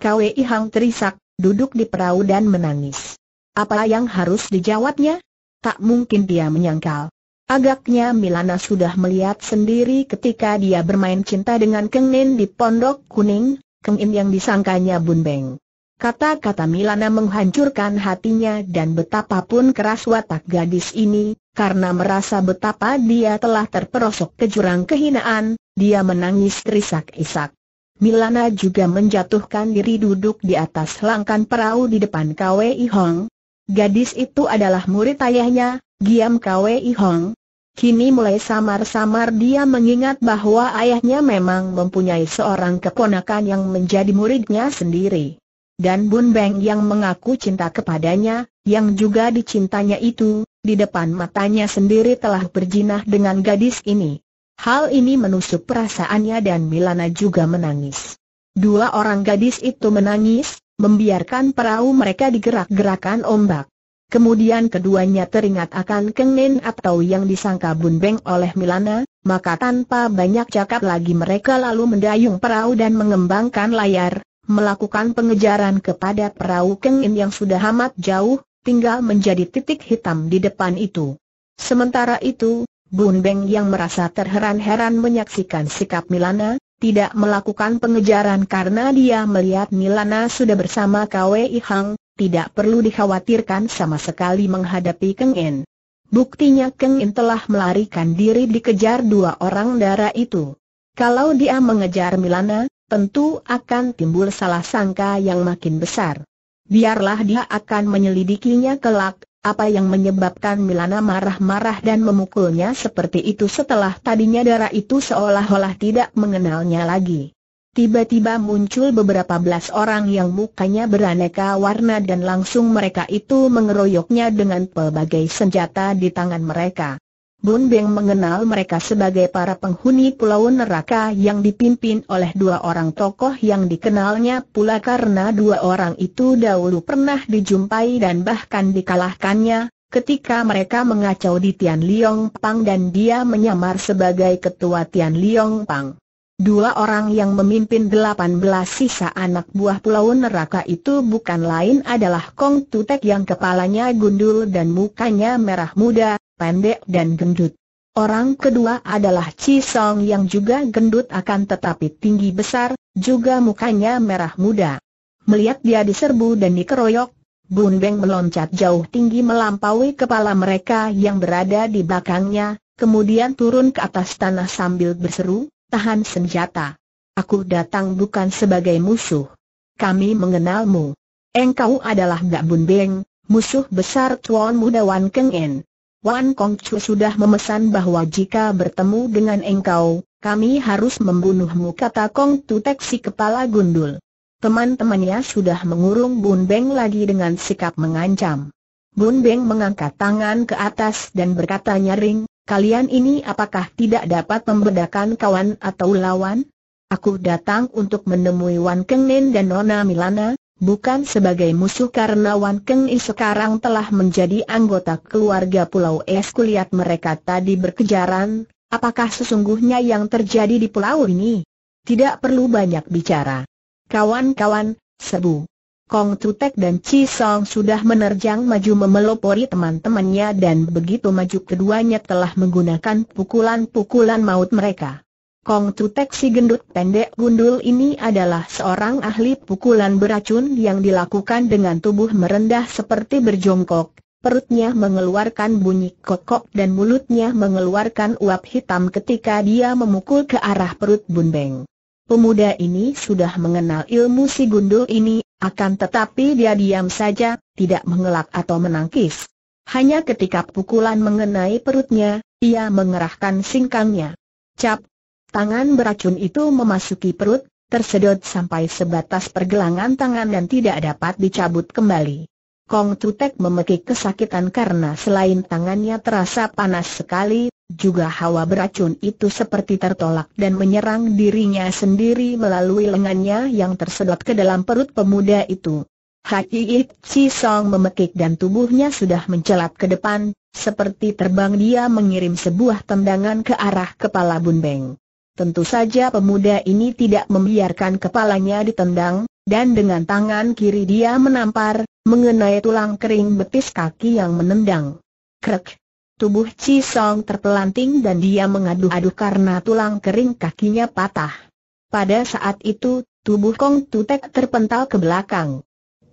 Speaker 1: Kwei Hang terisak, duduk di perahu dan menangis. Apa yang harus dijawabnya? Tak mungkin dia menyangkal. Agaknya Milana sudah melihat sendiri ketika dia bermain cinta dengan Keng En di Pondok Kuning, Keng En yang disangkanya Bun Beng. Kata-kata Milana menghancurkan hatinya dan betapapun keras watak gadis ini, karena merasa betapa dia telah terperosok ke jurang kehinaan, dia menangis terisak-isak. Milana juga menjatuhkan diri duduk di atas langkan perahu di depan Kwei Hong. Gadis itu adalah murid ayahnya, Giam Kwei Hong. Kini mulai samar-samar dia mengingat bahwa ayahnya memang mempunyai seorang keponakan yang menjadi muridnya sendiri dan Bun Beng yang mengaku cinta kepadanya, yang juga dicintanya itu, di depan matanya sendiri telah berjinah dengan gadis ini. Hal ini menusuk perasaannya dan Milana juga menangis. Dua orang gadis itu menangis, membiarkan perahu mereka digerak-gerakan ombak. Kemudian keduanya teringat akan kengen atau yang disangka Bun Beng oleh Milana, maka tanpa banyak cakap lagi mereka lalu mendayung perahu dan mengembangkan layar, melakukan pengejaran kepada perahu Kengin yang sudah amat jauh, tinggal menjadi titik hitam di depan itu. Sementara itu, Bun Beng yang merasa terheran-heran menyaksikan sikap Milana, tidak melakukan pengejaran karena dia melihat Milana sudah bersama kwe ihang, tidak perlu dikhawatirkan sama sekali menghadapi Kengin. Buktinya Keng In telah melarikan diri dikejar dua orang darah itu. Kalau dia mengejar Milana, tentu akan timbul salah sangka yang makin besar. Biarlah dia akan menyelidikinya kelak, apa yang menyebabkan Milana marah-marah dan memukulnya seperti itu setelah tadinya darah itu seolah-olah tidak mengenalnya lagi. Tiba-tiba muncul beberapa belas orang yang mukanya beraneka warna dan langsung mereka itu mengeroyoknya dengan pelbagai senjata di tangan mereka. Bun Beng mengenal mereka sebagai para penghuni pulau neraka yang dipimpin oleh dua orang tokoh yang dikenalnya pula karena dua orang itu dahulu pernah dijumpai dan bahkan dikalahkannya, ketika mereka mengacau di Tian Liong Pang dan dia menyamar sebagai ketua Tian Liong Pang. Dua orang yang memimpin delapan belas sisa anak buah pulau neraka itu bukan lain adalah Kong Tutek yang kepalanya gundul dan mukanya merah muda, pendek dan gendut. Orang kedua adalah Chi Song yang juga gendut akan tetapi tinggi besar, juga mukanya merah muda. Melihat dia diserbu dan dikeroyok, Bun Beng meloncat jauh tinggi melampaui kepala mereka yang berada di belakangnya, kemudian turun ke atas tanah sambil berseru, tahan senjata. Aku datang bukan sebagai musuh. Kami mengenalmu. Engkau adalah Mbak Bun Beng, musuh besar Tuan Muda Wan Keng En. Wan Kong Chu sudah memesan bahwa jika bertemu dengan engkau, kami harus membunuhmu kata Kong Tek si kepala gundul. Teman-temannya sudah mengurung Bun Beng lagi dengan sikap mengancam. Bun Beng mengangkat tangan ke atas dan berkata nyaring, kalian ini apakah tidak dapat membedakan kawan atau lawan? Aku datang untuk menemui Wan Keng Nen dan Nona Milana, bukan sebagai musuh karena Wan Keng I sekarang telah menjadi anggota keluarga Pulau Es kulihat mereka tadi berkejaran, apakah sesungguhnya yang terjadi di pulau ini? Tidak perlu banyak bicara. Kawan-kawan, Sebu. Kong Tutek dan Chi Song sudah menerjang maju memelopori teman-temannya dan begitu maju keduanya telah menggunakan pukulan-pukulan maut mereka. Kong Tutek si gendut pendek gundul ini adalah seorang ahli pukulan beracun yang dilakukan dengan tubuh merendah seperti berjongkok, perutnya mengeluarkan bunyi kokok dan mulutnya mengeluarkan uap hitam ketika dia memukul ke arah perut Bunbeng. Pemuda ini sudah mengenal ilmu si gundul ini, akan tetapi dia diam saja, tidak mengelak atau menangkis. Hanya ketika pukulan mengenai perutnya, ia mengerahkan singkangnya. Cap, Tangan beracun itu memasuki perut, tersedot sampai sebatas pergelangan tangan dan tidak dapat dicabut kembali. Kong Tutek memekik kesakitan karena selain tangannya terasa panas sekali, juga hawa beracun itu seperti tertolak dan menyerang dirinya sendiri melalui lengannya yang tersedot ke dalam perut pemuda itu. Haki Si Song memekik dan tubuhnya sudah mencelat ke depan, seperti terbang dia mengirim sebuah tendangan ke arah kepala Bun Beng. Tentu saja pemuda ini tidak membiarkan kepalanya ditendang, dan dengan tangan kiri dia menampar, mengenai tulang kering betis kaki yang menendang. Krek! Tubuh Chi Song terpelanting dan dia mengadu-adu karena tulang kering kakinya patah. Pada saat itu, tubuh Kong Tutek terpental ke belakang.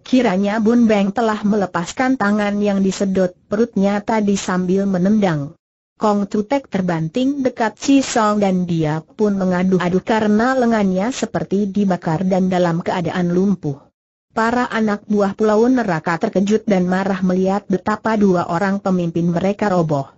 Speaker 1: Kiranya Bun Beng telah melepaskan tangan yang disedot perutnya tadi sambil menendang. Kong Tutek terbanting dekat Si Song dan dia pun mengadu-adu karena lengannya seperti dibakar dan dalam keadaan lumpuh. Para anak buah pulau neraka terkejut dan marah melihat betapa dua orang pemimpin mereka roboh.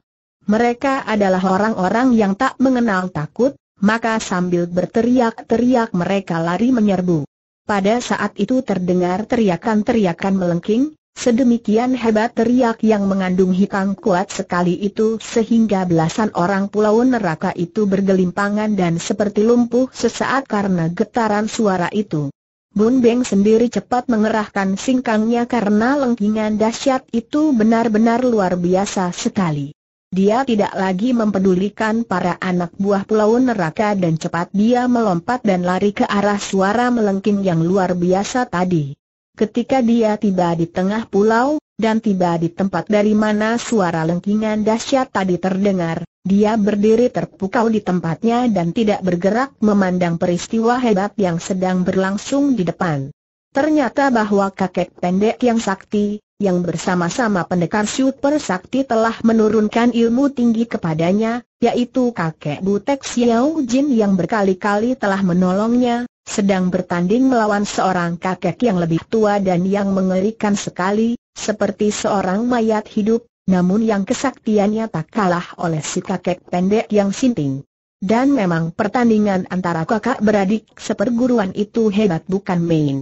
Speaker 1: Mereka adalah orang-orang yang tak mengenal takut, maka sambil berteriak-teriak mereka lari menyerbu. Pada saat itu terdengar teriakan-teriakan melengking, Sedemikian hebat teriak yang mengandung hitam kuat sekali itu sehingga belasan orang pulau neraka itu bergelimpangan dan seperti lumpuh sesaat karena getaran suara itu. Bun Beng sendiri cepat mengerahkan singkangnya karena lengkingan dahsyat itu benar-benar luar biasa sekali. Dia tidak lagi mempedulikan para anak buah pulau neraka dan cepat dia melompat dan lari ke arah suara melengking yang luar biasa tadi. Ketika dia tiba di tengah pulau, dan tiba di tempat dari mana suara lengkingan dahsyat tadi terdengar, dia berdiri terpukau di tempatnya dan tidak bergerak memandang peristiwa hebat yang sedang berlangsung di depan. Ternyata bahwa kakek pendek yang sakti, yang bersama-sama pendekar super sakti telah menurunkan ilmu tinggi kepadanya, yaitu kakek Butek Xiao Jin yang berkali-kali telah menolongnya, sedang bertanding melawan seorang kakek yang lebih tua dan yang mengerikan sekali, seperti seorang mayat hidup, namun yang kesaktiannya tak kalah oleh si kakek pendek yang sinting. Dan memang pertandingan antara kakak beradik seperguruan itu hebat bukan main.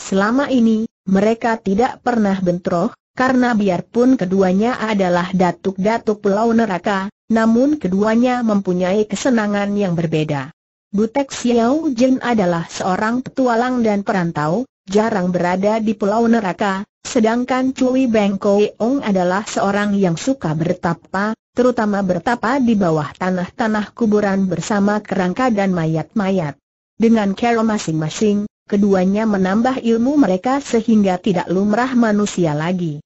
Speaker 1: Selama ini, mereka tidak pernah bentroh, karena biarpun keduanya adalah datuk-datuk pulau neraka, namun keduanya mempunyai kesenangan yang berbeda. Butek Xiao Jin adalah seorang petualang dan perantau, jarang berada di pulau neraka, sedangkan Cui Beng Ong adalah seorang yang suka bertapa, terutama bertapa di bawah tanah-tanah kuburan bersama kerangka dan mayat-mayat. Dengan cara masing-masing, keduanya menambah ilmu mereka sehingga tidak lumrah manusia lagi.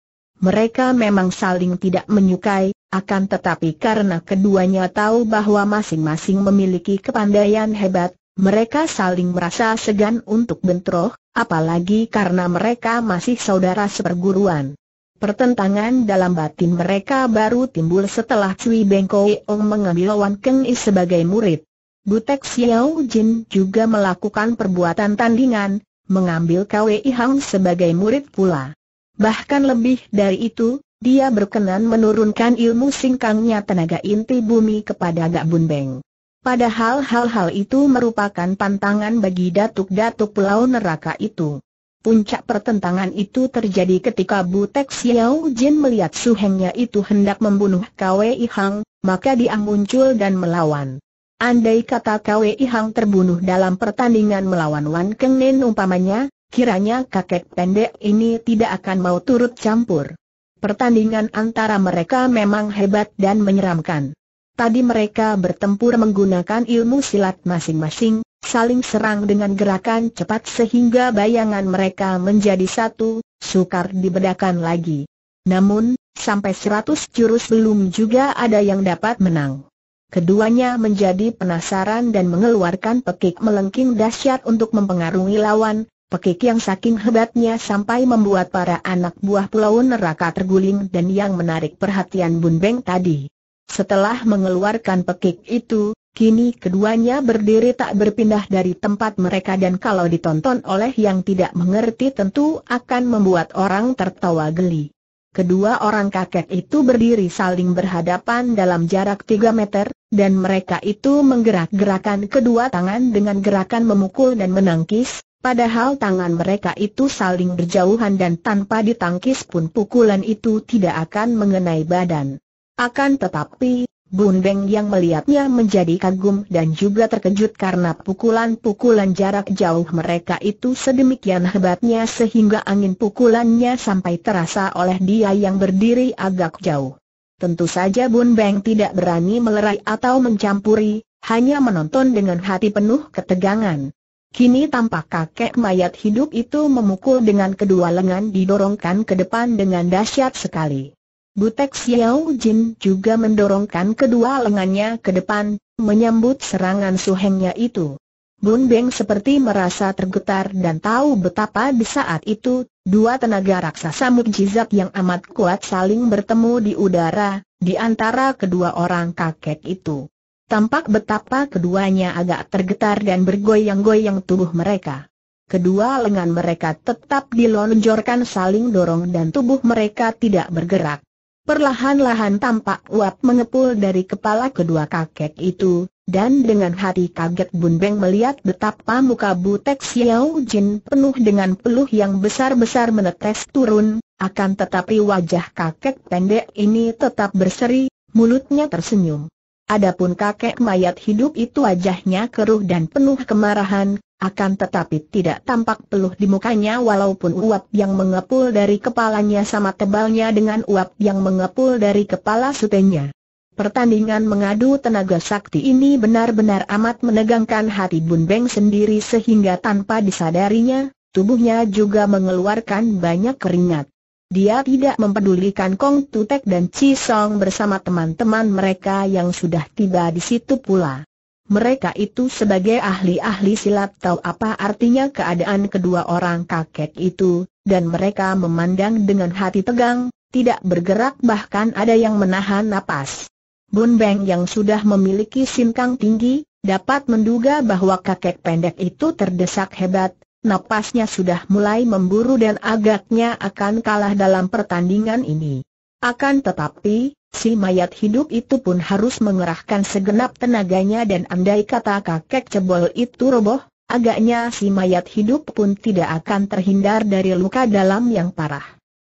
Speaker 1: Mereka memang saling tidak menyukai, akan tetapi karena keduanya tahu bahwa masing-masing memiliki kepandaian hebat, mereka saling merasa segan untuk bentroh, apalagi karena mereka masih saudara seperguruan. Pertentangan dalam batin mereka baru timbul setelah Cui Bengkoi Ong mengambil Wan Keng I sebagai murid. Butek Xiao Jin juga melakukan perbuatan tandingan, mengambil Kwei Hang sebagai murid pula. Bahkan lebih dari itu, dia berkenan menurunkan ilmu singkangnya tenaga inti bumi kepada Gak Beng. Padahal hal-hal itu merupakan pantangan bagi datuk-datuk pulau neraka itu. Puncak pertentangan itu terjadi ketika Butek Xiao Jin melihat suhengnya itu hendak membunuh Kwei Hang, maka dia muncul dan melawan. Andai kata Kwei Hang terbunuh dalam pertandingan melawan Wan Keng Nen umpamanya, Kiranya kakek pendek ini tidak akan mau turut campur. Pertandingan antara mereka memang hebat dan menyeramkan. Tadi mereka bertempur menggunakan ilmu silat masing-masing, saling serang dengan gerakan cepat sehingga bayangan mereka menjadi satu, sukar dibedakan lagi. Namun, sampai seratus jurus belum juga ada yang dapat menang. Keduanya menjadi penasaran dan mengeluarkan pekik melengking dahsyat untuk mempengaruhi lawan, Pekik yang saking hebatnya sampai membuat para anak buah pulau neraka terguling dan yang menarik perhatian Bun Beng tadi. Setelah mengeluarkan pekik itu, kini keduanya berdiri tak berpindah dari tempat mereka dan kalau ditonton oleh yang tidak mengerti tentu akan membuat orang tertawa geli. Kedua orang kakek itu berdiri saling berhadapan dalam jarak 3 meter, dan mereka itu menggerak-gerakan kedua tangan dengan gerakan memukul dan menangkis, Padahal tangan mereka itu saling berjauhan dan tanpa ditangkis pun pukulan itu tidak akan mengenai badan. Akan tetapi, Bun Beng yang melihatnya menjadi kagum dan juga terkejut karena pukulan-pukulan jarak jauh mereka itu sedemikian hebatnya sehingga angin pukulannya sampai terasa oleh dia yang berdiri agak jauh. Tentu saja Bun Beng tidak berani melerai atau mencampuri, hanya menonton dengan hati penuh ketegangan. Kini tampak kakek mayat hidup itu memukul dengan kedua lengan didorongkan ke depan dengan dahsyat sekali. Butek Xiao Jin juga mendorongkan kedua lengannya ke depan, menyambut serangan suhengnya itu. Bun Beng seperti merasa tergetar dan tahu betapa di saat itu, dua tenaga raksasa mukjizat yang amat kuat saling bertemu di udara, di antara kedua orang kakek itu. Tampak betapa keduanya agak tergetar dan bergoyang-goyang tubuh mereka. Kedua lengan mereka tetap dilonjorkan saling dorong dan tubuh mereka tidak bergerak. Perlahan-lahan tampak uap mengepul dari kepala kedua kakek itu, dan dengan hati kaget Bun Beng melihat betapa muka Butek Xiao Jin penuh dengan peluh yang besar-besar menetes turun, akan tetapi wajah kakek pendek ini tetap berseri, mulutnya tersenyum. Adapun kakek mayat hidup itu wajahnya keruh dan penuh kemarahan, akan tetapi tidak tampak peluh di mukanya walaupun uap yang mengepul dari kepalanya sama tebalnya dengan uap yang mengepul dari kepala sutenya. Pertandingan mengadu tenaga sakti ini benar-benar amat menegangkan hati Bun Beng sendiri sehingga tanpa disadarinya, tubuhnya juga mengeluarkan banyak keringat. Dia tidak mempedulikan Kong Tutek dan Chi Song bersama teman-teman mereka yang sudah tiba di situ pula. Mereka itu sebagai ahli-ahli silat tahu apa artinya keadaan kedua orang kakek itu, dan mereka memandang dengan hati tegang, tidak bergerak bahkan ada yang menahan napas. Bun Beng yang sudah memiliki sinkang tinggi, dapat menduga bahwa kakek pendek itu terdesak hebat, napasnya sudah mulai memburu dan agaknya akan kalah dalam pertandingan ini. Akan tetapi, si mayat hidup itu pun harus mengerahkan segenap tenaganya dan andai kata kakek cebol itu roboh, agaknya si mayat hidup pun tidak akan terhindar dari luka dalam yang parah.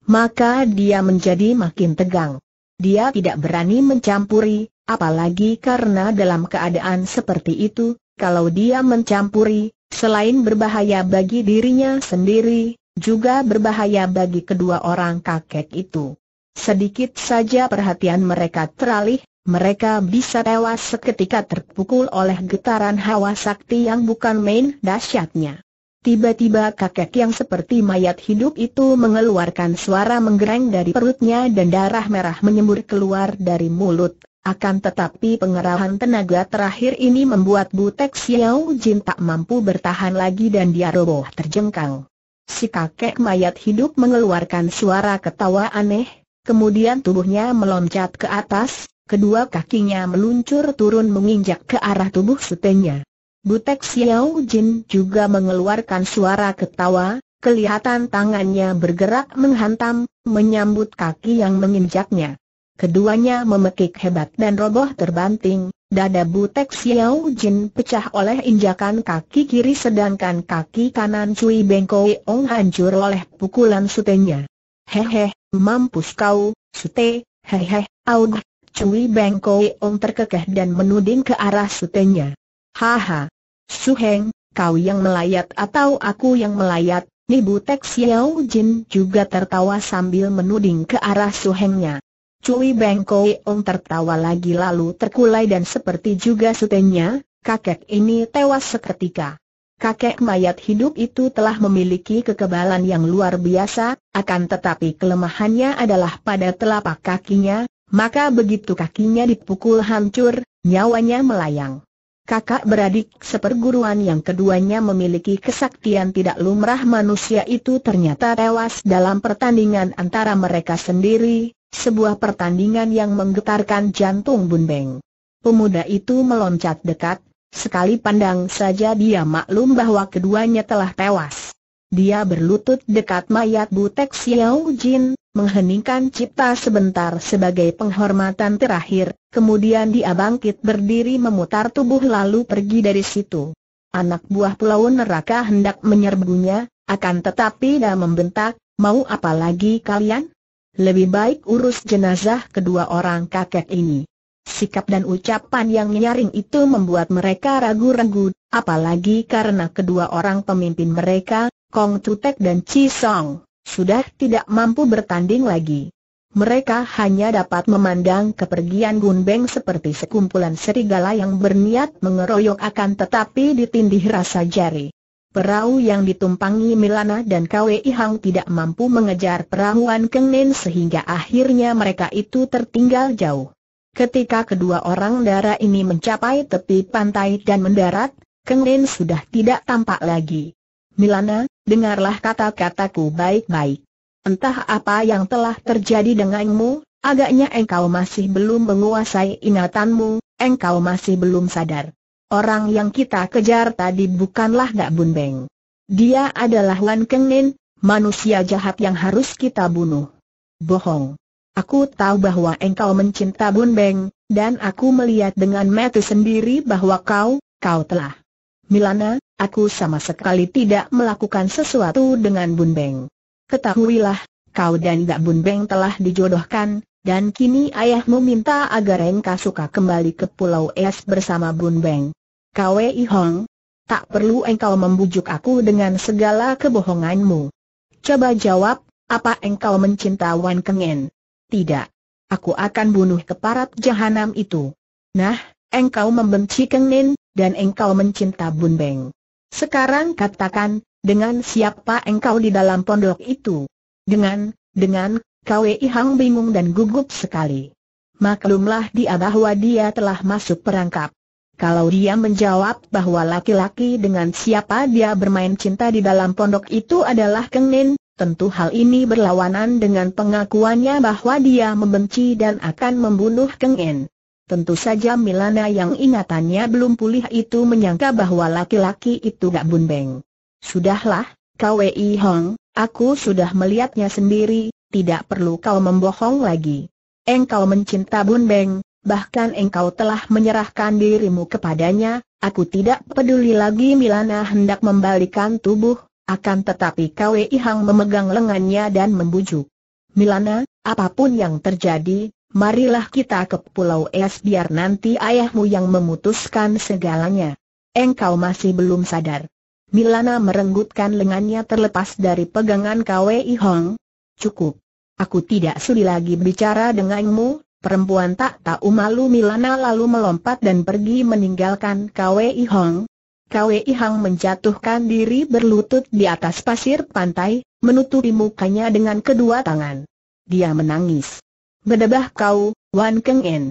Speaker 1: Maka dia menjadi makin tegang. Dia tidak berani mencampuri, apalagi karena dalam keadaan seperti itu, kalau dia mencampuri, Selain berbahaya bagi dirinya sendiri, juga berbahaya bagi kedua orang kakek itu. Sedikit saja perhatian mereka teralih, mereka bisa tewas seketika terpukul oleh getaran hawa sakti yang bukan main dahsyatnya. Tiba-tiba kakek yang seperti mayat hidup itu mengeluarkan suara menggereng dari perutnya dan darah merah menyembur keluar dari mulut. Akan tetapi pengerahan tenaga terakhir ini membuat Butek Xiao Jin tak mampu bertahan lagi dan dia roboh terjengkang. Si kakek mayat hidup mengeluarkan suara ketawa aneh, kemudian tubuhnya meloncat ke atas, kedua kakinya meluncur turun menginjak ke arah tubuh sutenya. Butek Xiao Jin juga mengeluarkan suara ketawa, kelihatan tangannya bergerak menghantam, menyambut kaki yang menginjaknya keduanya memekik hebat dan roboh terbanting, dada Butek Xiao Jin pecah oleh injakan kaki kiri sedangkan kaki kanan Cui Bengkoi Ong hancur oleh pukulan sutenya. Hehe, mampus kau, sute, hehe, aud, Cui Bengkoi Ong terkekeh dan menuding ke arah sutenya. Haha, Suheng, kau yang melayat atau aku yang melayat, nih butek Xiao Jin juga tertawa sambil menuding ke arah Suhengnya. Cui Beng Koi Ong tertawa lagi lalu terkulai dan seperti juga sutenya, kakek ini tewas seketika. Kakek mayat hidup itu telah memiliki kekebalan yang luar biasa, akan tetapi kelemahannya adalah pada telapak kakinya, maka begitu kakinya dipukul hancur, nyawanya melayang. Kakak beradik seperguruan yang keduanya memiliki kesaktian tidak lumrah manusia itu ternyata tewas dalam pertandingan antara mereka sendiri, sebuah pertandingan yang menggetarkan jantung Bun Beng. Pemuda itu meloncat dekat, sekali pandang saja dia maklum bahwa keduanya telah tewas. Dia berlutut dekat mayat Butek Xiao Jin, mengheningkan cipta sebentar sebagai penghormatan terakhir, kemudian dia bangkit berdiri memutar tubuh lalu pergi dari situ. Anak buah pulau neraka hendak menyerbunya, akan tetapi dia membentak, mau apa lagi kalian? Lebih baik urus jenazah kedua orang kakek ini. Sikap dan ucapan yang nyaring itu membuat mereka ragu-ragu, apalagi karena kedua orang pemimpin mereka, Kong Tutek dan Chi Song, sudah tidak mampu bertanding lagi. Mereka hanya dapat memandang kepergian Gun Beng seperti sekumpulan serigala yang berniat mengeroyok akan tetapi ditindih rasa jari. Perahu yang ditumpangi Milana dan Kwei Hang tidak mampu mengejar perahuan Keng Nen sehingga akhirnya mereka itu tertinggal jauh. Ketika kedua orang dara ini mencapai tepi pantai dan mendarat, Keng Nen sudah tidak tampak lagi. Milana, dengarlah kata-kataku baik-baik. Entah apa yang telah terjadi denganmu, agaknya engkau masih belum menguasai ingatanmu, engkau masih belum sadar. Orang yang kita kejar tadi bukanlah Gak Bun Beng. Dia adalah Wan Kengin, manusia jahat yang harus kita bunuh. Bohong. Aku tahu bahwa engkau mencinta Bun Beng, dan aku melihat dengan mata sendiri bahwa kau, kau telah. Milana, aku sama sekali tidak melakukan sesuatu dengan Bun Beng. Ketahuilah, kau dan Gak Bun Beng telah dijodohkan, dan kini ayahmu minta agar engkau suka kembali ke Pulau Es bersama Bun Beng. Kwei Hong, tak perlu engkau membujuk aku dengan segala kebohonganmu. Coba jawab, apa engkau mencinta Wan Kengen? Tidak. Aku akan bunuh keparat jahanam itu. Nah, engkau membenci Kengen, dan engkau mencinta Bun Beng. Sekarang katakan, dengan siapa engkau di dalam pondok itu? Dengan, dengan, Kwei Hong bingung dan gugup sekali. Maklumlah dia bahwa dia telah masuk perangkap. Kalau dia menjawab bahwa laki-laki dengan siapa dia bermain cinta di dalam pondok itu adalah Keng Nin, tentu hal ini berlawanan dengan pengakuannya bahwa dia membenci dan akan membunuh Keng Nin. Tentu saja Milana yang ingatannya belum pulih itu menyangka bahwa laki-laki itu gak bunbeng. Sudahlah, KWI Hong, aku sudah melihatnya sendiri, tidak perlu kau membohong lagi. Engkau mencinta bunbeng, bahkan engkau telah menyerahkan dirimu kepadanya, aku tidak peduli lagi Milana hendak membalikan tubuh, akan tetapi Kwei Hang memegang lengannya dan membujuk. Milana, apapun yang terjadi, marilah kita ke Pulau Es biar nanti ayahmu yang memutuskan segalanya. Engkau masih belum sadar. Milana merenggutkan lengannya terlepas dari pegangan Kwei Ihang. Cukup. Aku tidak sudi lagi bicara denganmu, Perempuan tak tahu malu Milana lalu melompat dan pergi meninggalkan KWI Hong. KWI Hong menjatuhkan diri berlutut di atas pasir pantai, menutupi mukanya dengan kedua tangan. Dia menangis. Bedebah kau, Wan Keng En.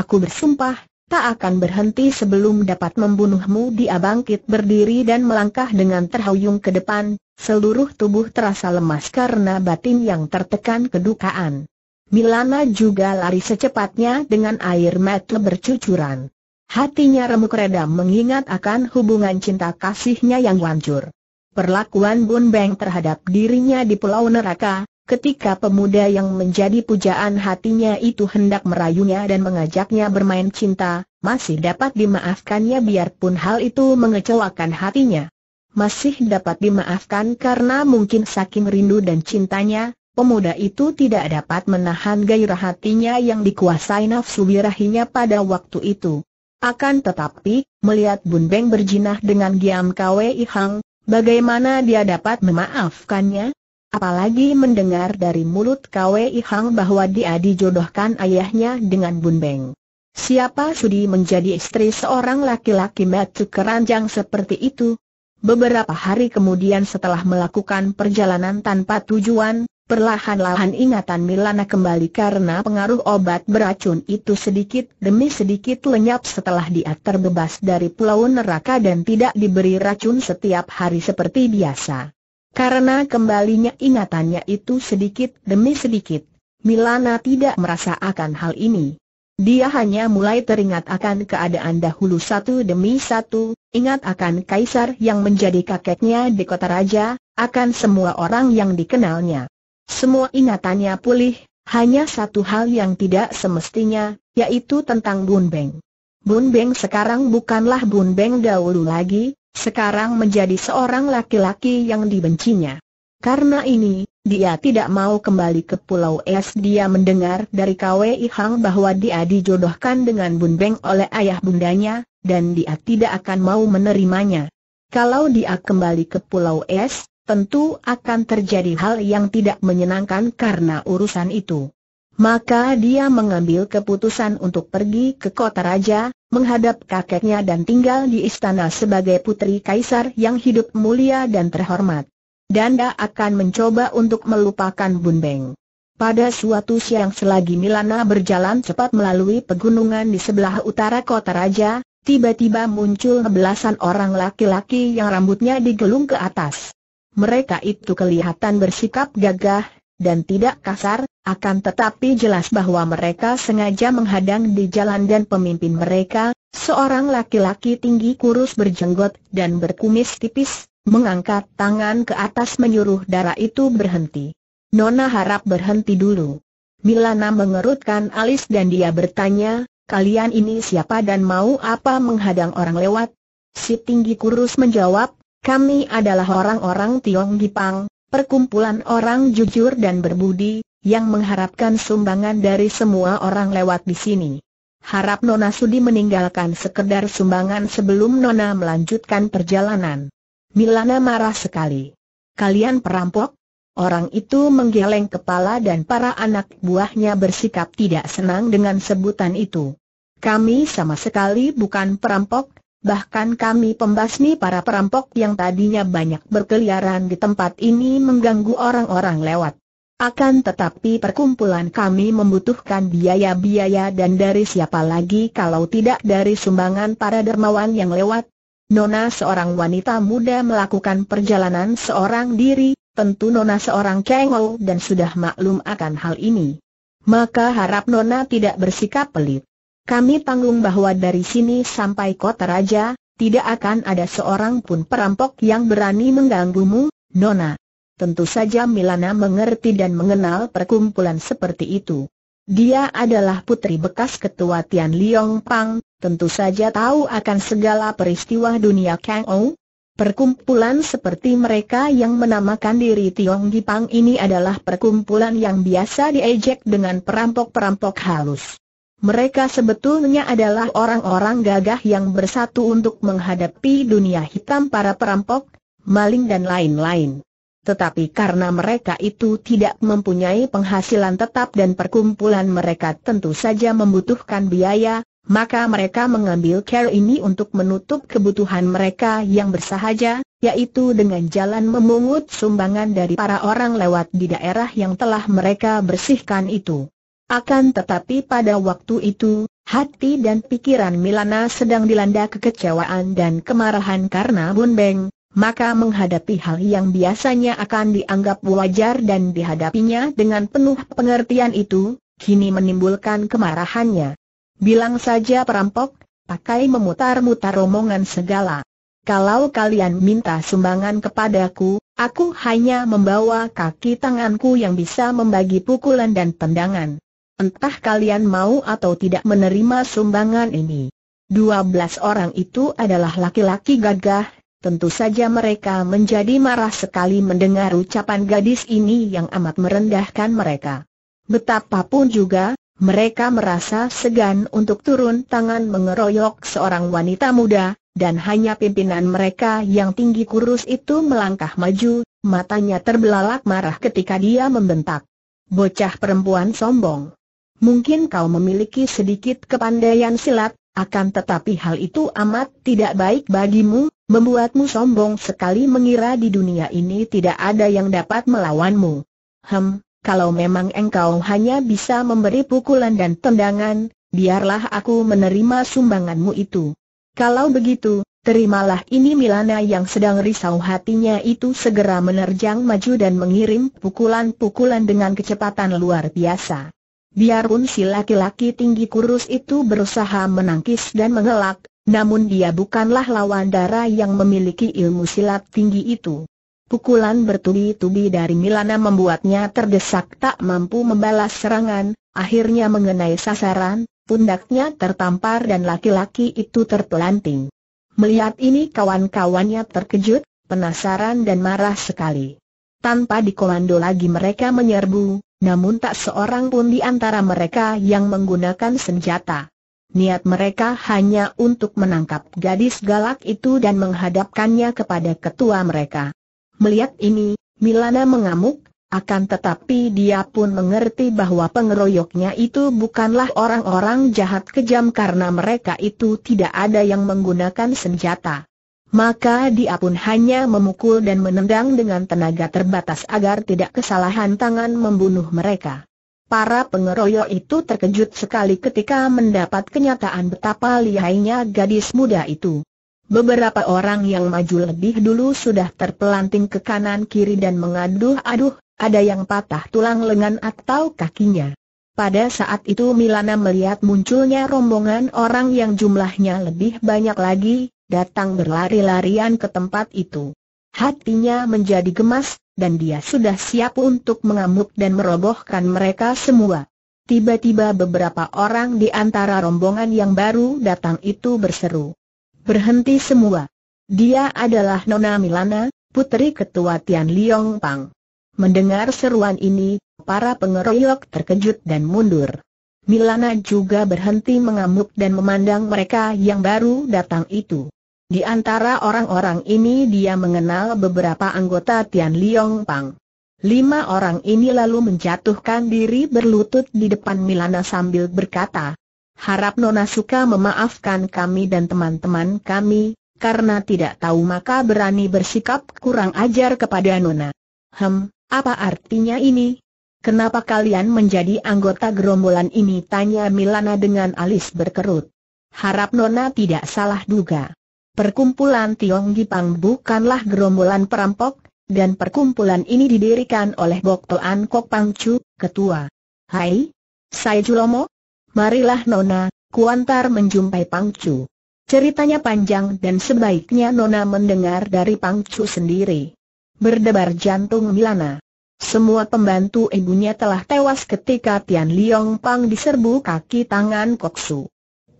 Speaker 1: Aku bersumpah, tak akan berhenti sebelum dapat membunuhmu Dia bangkit berdiri dan melangkah dengan terhuyung ke depan, seluruh tubuh terasa lemas karena batin yang tertekan kedukaan. Milana juga lari secepatnya dengan air mata bercucuran. Hatinya remuk reda mengingat akan hubungan cinta kasihnya yang hancur. Perlakuan Bun Beng terhadap dirinya di Pulau Neraka, ketika pemuda yang menjadi pujaan hatinya itu hendak merayunya dan mengajaknya bermain cinta, masih dapat dimaafkannya biarpun hal itu mengecewakan hatinya. Masih dapat dimaafkan karena mungkin saking rindu dan cintanya, Pemuda itu tidak dapat menahan gairah hatinya yang dikuasai nafsu birahinya pada waktu itu. Akan tetapi, melihat Bun Beng berjinah dengan Giam Kwei Hang, bagaimana dia dapat memaafkannya? Apalagi mendengar dari mulut Kwei Hang bahwa dia dijodohkan ayahnya dengan Bun Beng. Siapa sudi menjadi istri seorang laki-laki batu keranjang seperti itu? Beberapa hari kemudian setelah melakukan perjalanan tanpa tujuan, Perlahan-lahan ingatan Milana kembali karena pengaruh obat beracun itu sedikit demi sedikit lenyap setelah dia terbebas dari pulau neraka dan tidak diberi racun setiap hari seperti biasa. Karena kembalinya ingatannya itu sedikit demi sedikit, Milana tidak merasa akan hal ini. Dia hanya mulai teringat akan keadaan dahulu satu demi satu, ingat akan kaisar yang menjadi kakeknya di kota raja, akan semua orang yang dikenalnya. Semua ingatannya pulih, hanya satu hal yang tidak semestinya, yaitu tentang Bun Beng. Bun Beng sekarang bukanlah Bun Beng dahulu lagi, sekarang menjadi seorang laki-laki yang dibencinya. Karena ini, dia tidak mau kembali ke Pulau Es. Dia mendengar dari KWI Hang bahwa dia dijodohkan dengan Bun Beng oleh ayah bundanya, dan dia tidak akan mau menerimanya. Kalau dia kembali ke Pulau Es, tentu akan terjadi hal yang tidak menyenangkan karena urusan itu. Maka dia mengambil keputusan untuk pergi ke kota raja, menghadap kakeknya dan tinggal di istana sebagai putri kaisar yang hidup mulia dan terhormat. Danda akan mencoba untuk melupakan Beng. Pada suatu siang selagi Milana berjalan cepat melalui pegunungan di sebelah utara kota raja, tiba-tiba muncul belasan orang laki-laki yang rambutnya digelung ke atas mereka itu kelihatan bersikap gagah, dan tidak kasar, akan tetapi jelas bahwa mereka sengaja menghadang di jalan dan pemimpin mereka, seorang laki-laki tinggi kurus berjenggot dan berkumis tipis, mengangkat tangan ke atas menyuruh darah itu berhenti. Nona harap berhenti dulu. Milana mengerutkan alis dan dia bertanya, kalian ini siapa dan mau apa menghadang orang lewat? Si tinggi kurus menjawab, kami adalah orang-orang Tiong Gipang, perkumpulan orang jujur dan berbudi, yang mengharapkan sumbangan dari semua orang lewat di sini. Harap Nona Sudi meninggalkan sekedar sumbangan sebelum Nona melanjutkan perjalanan. Milana marah sekali. Kalian perampok? Orang itu menggeleng kepala dan para anak buahnya bersikap tidak senang dengan sebutan itu. Kami sama sekali bukan perampok, Bahkan kami pembasmi para perampok yang tadinya banyak berkeliaran di tempat ini mengganggu orang-orang lewat. Akan tetapi perkumpulan kami membutuhkan biaya-biaya dan dari siapa lagi kalau tidak dari sumbangan para dermawan yang lewat. Nona seorang wanita muda melakukan perjalanan seorang diri, tentu Nona seorang cengol dan sudah maklum akan hal ini. Maka harap Nona tidak bersikap pelit. Kami tanggung bahwa dari sini sampai kota raja, tidak akan ada seorang pun perampok yang berani mengganggumu, Nona. Tentu saja Milana mengerti dan mengenal perkumpulan seperti itu. Dia adalah putri bekas ketua Tian Liong Pang, tentu saja tahu akan segala peristiwa dunia Kang Ou. Perkumpulan seperti mereka yang menamakan diri Tiong Gipang ini adalah perkumpulan yang biasa diejek dengan perampok-perampok halus. Mereka sebetulnya adalah orang-orang gagah yang bersatu untuk menghadapi dunia hitam para perampok, maling dan lain-lain. Tetapi karena mereka itu tidak mempunyai penghasilan tetap dan perkumpulan mereka tentu saja membutuhkan biaya, maka mereka mengambil care ini untuk menutup kebutuhan mereka yang bersahaja, yaitu dengan jalan memungut sumbangan dari para orang lewat di daerah yang telah mereka bersihkan itu. Akan tetapi pada waktu itu, hati dan pikiran Milana sedang dilanda kekecewaan dan kemarahan karena Bun Beng, maka menghadapi hal yang biasanya akan dianggap wajar dan dihadapinya dengan penuh pengertian itu, kini menimbulkan kemarahannya. Bilang saja perampok, pakai memutar-mutar omongan segala. Kalau kalian minta sumbangan kepadaku, aku hanya membawa kaki tanganku yang bisa membagi pukulan dan tendangan. Entah kalian mau atau tidak menerima sumbangan ini. Dua belas orang itu adalah laki-laki gagah, tentu saja mereka menjadi marah sekali mendengar ucapan gadis ini yang amat merendahkan mereka. Betapapun juga, mereka merasa segan untuk turun tangan mengeroyok seorang wanita muda, dan hanya pimpinan mereka yang tinggi kurus itu melangkah maju, matanya terbelalak marah ketika dia membentak. Bocah perempuan sombong. Mungkin kau memiliki sedikit kepandaian silat, akan tetapi hal itu amat tidak baik bagimu, membuatmu sombong sekali mengira di dunia ini tidak ada yang dapat melawanmu. Hem, kalau memang engkau hanya bisa memberi pukulan dan tendangan, biarlah aku menerima sumbanganmu itu. Kalau begitu, terimalah ini Milana yang sedang risau hatinya itu segera menerjang maju dan mengirim pukulan-pukulan dengan kecepatan luar biasa. Biarpun si laki-laki tinggi kurus itu berusaha menangkis dan mengelak, namun dia bukanlah lawan darah yang memiliki ilmu silat tinggi itu. Pukulan bertubi-tubi dari Milana membuatnya terdesak tak mampu membalas serangan, akhirnya mengenai sasaran, pundaknya tertampar dan laki-laki itu terpelanting. Melihat ini kawan-kawannya terkejut, penasaran dan marah sekali. Tanpa dikomando lagi mereka menyerbu, namun tak seorang pun di antara mereka yang menggunakan senjata. Niat mereka hanya untuk menangkap gadis galak itu dan menghadapkannya kepada ketua mereka. Melihat ini, Milana mengamuk, akan tetapi dia pun mengerti bahwa pengeroyoknya itu bukanlah orang-orang jahat kejam karena mereka itu tidak ada yang menggunakan senjata maka dia pun hanya memukul dan menendang dengan tenaga terbatas agar tidak kesalahan tangan membunuh mereka. Para pengeroyok itu terkejut sekali ketika mendapat kenyataan betapa lihainya gadis muda itu. Beberapa orang yang maju lebih dulu sudah terpelanting ke kanan kiri dan mengaduh-aduh, ada yang patah tulang lengan atau kakinya. Pada saat itu Milana melihat munculnya rombongan orang yang jumlahnya lebih banyak lagi, datang berlari-larian ke tempat itu. Hatinya menjadi gemas, dan dia sudah siap untuk mengamuk dan merobohkan mereka semua. Tiba-tiba beberapa orang di antara rombongan yang baru datang itu berseru. Berhenti semua. Dia adalah Nona Milana, putri ketua Tian Liong Pang. Mendengar seruan ini, para pengeroyok terkejut dan mundur. Milana juga berhenti mengamuk dan memandang mereka yang baru datang itu. Di antara orang-orang ini dia mengenal beberapa anggota Tian Liong Pang. Lima orang ini lalu menjatuhkan diri berlutut di depan Milana sambil berkata, Harap Nona Suka memaafkan kami dan teman-teman kami, karena tidak tahu maka berani bersikap kurang ajar kepada Nona. Hem, apa artinya ini? Kenapa kalian menjadi anggota gerombolan ini? Tanya Milana dengan alis berkerut. Harap Nona tidak salah duga. Perkumpulan Tiong Gipang bukanlah gerombolan perampok, dan perkumpulan ini didirikan oleh Bokto Toan Kok Pang Chu, ketua. Hai, saya Julomo. Marilah Nona, Kuantar menjumpai Pang Chu. Ceritanya panjang dan sebaiknya Nona mendengar dari Pang Chu sendiri. Berdebar jantung Milana. Semua pembantu ibunya telah tewas ketika Tian Liong Pang diserbu kaki tangan Kok Su.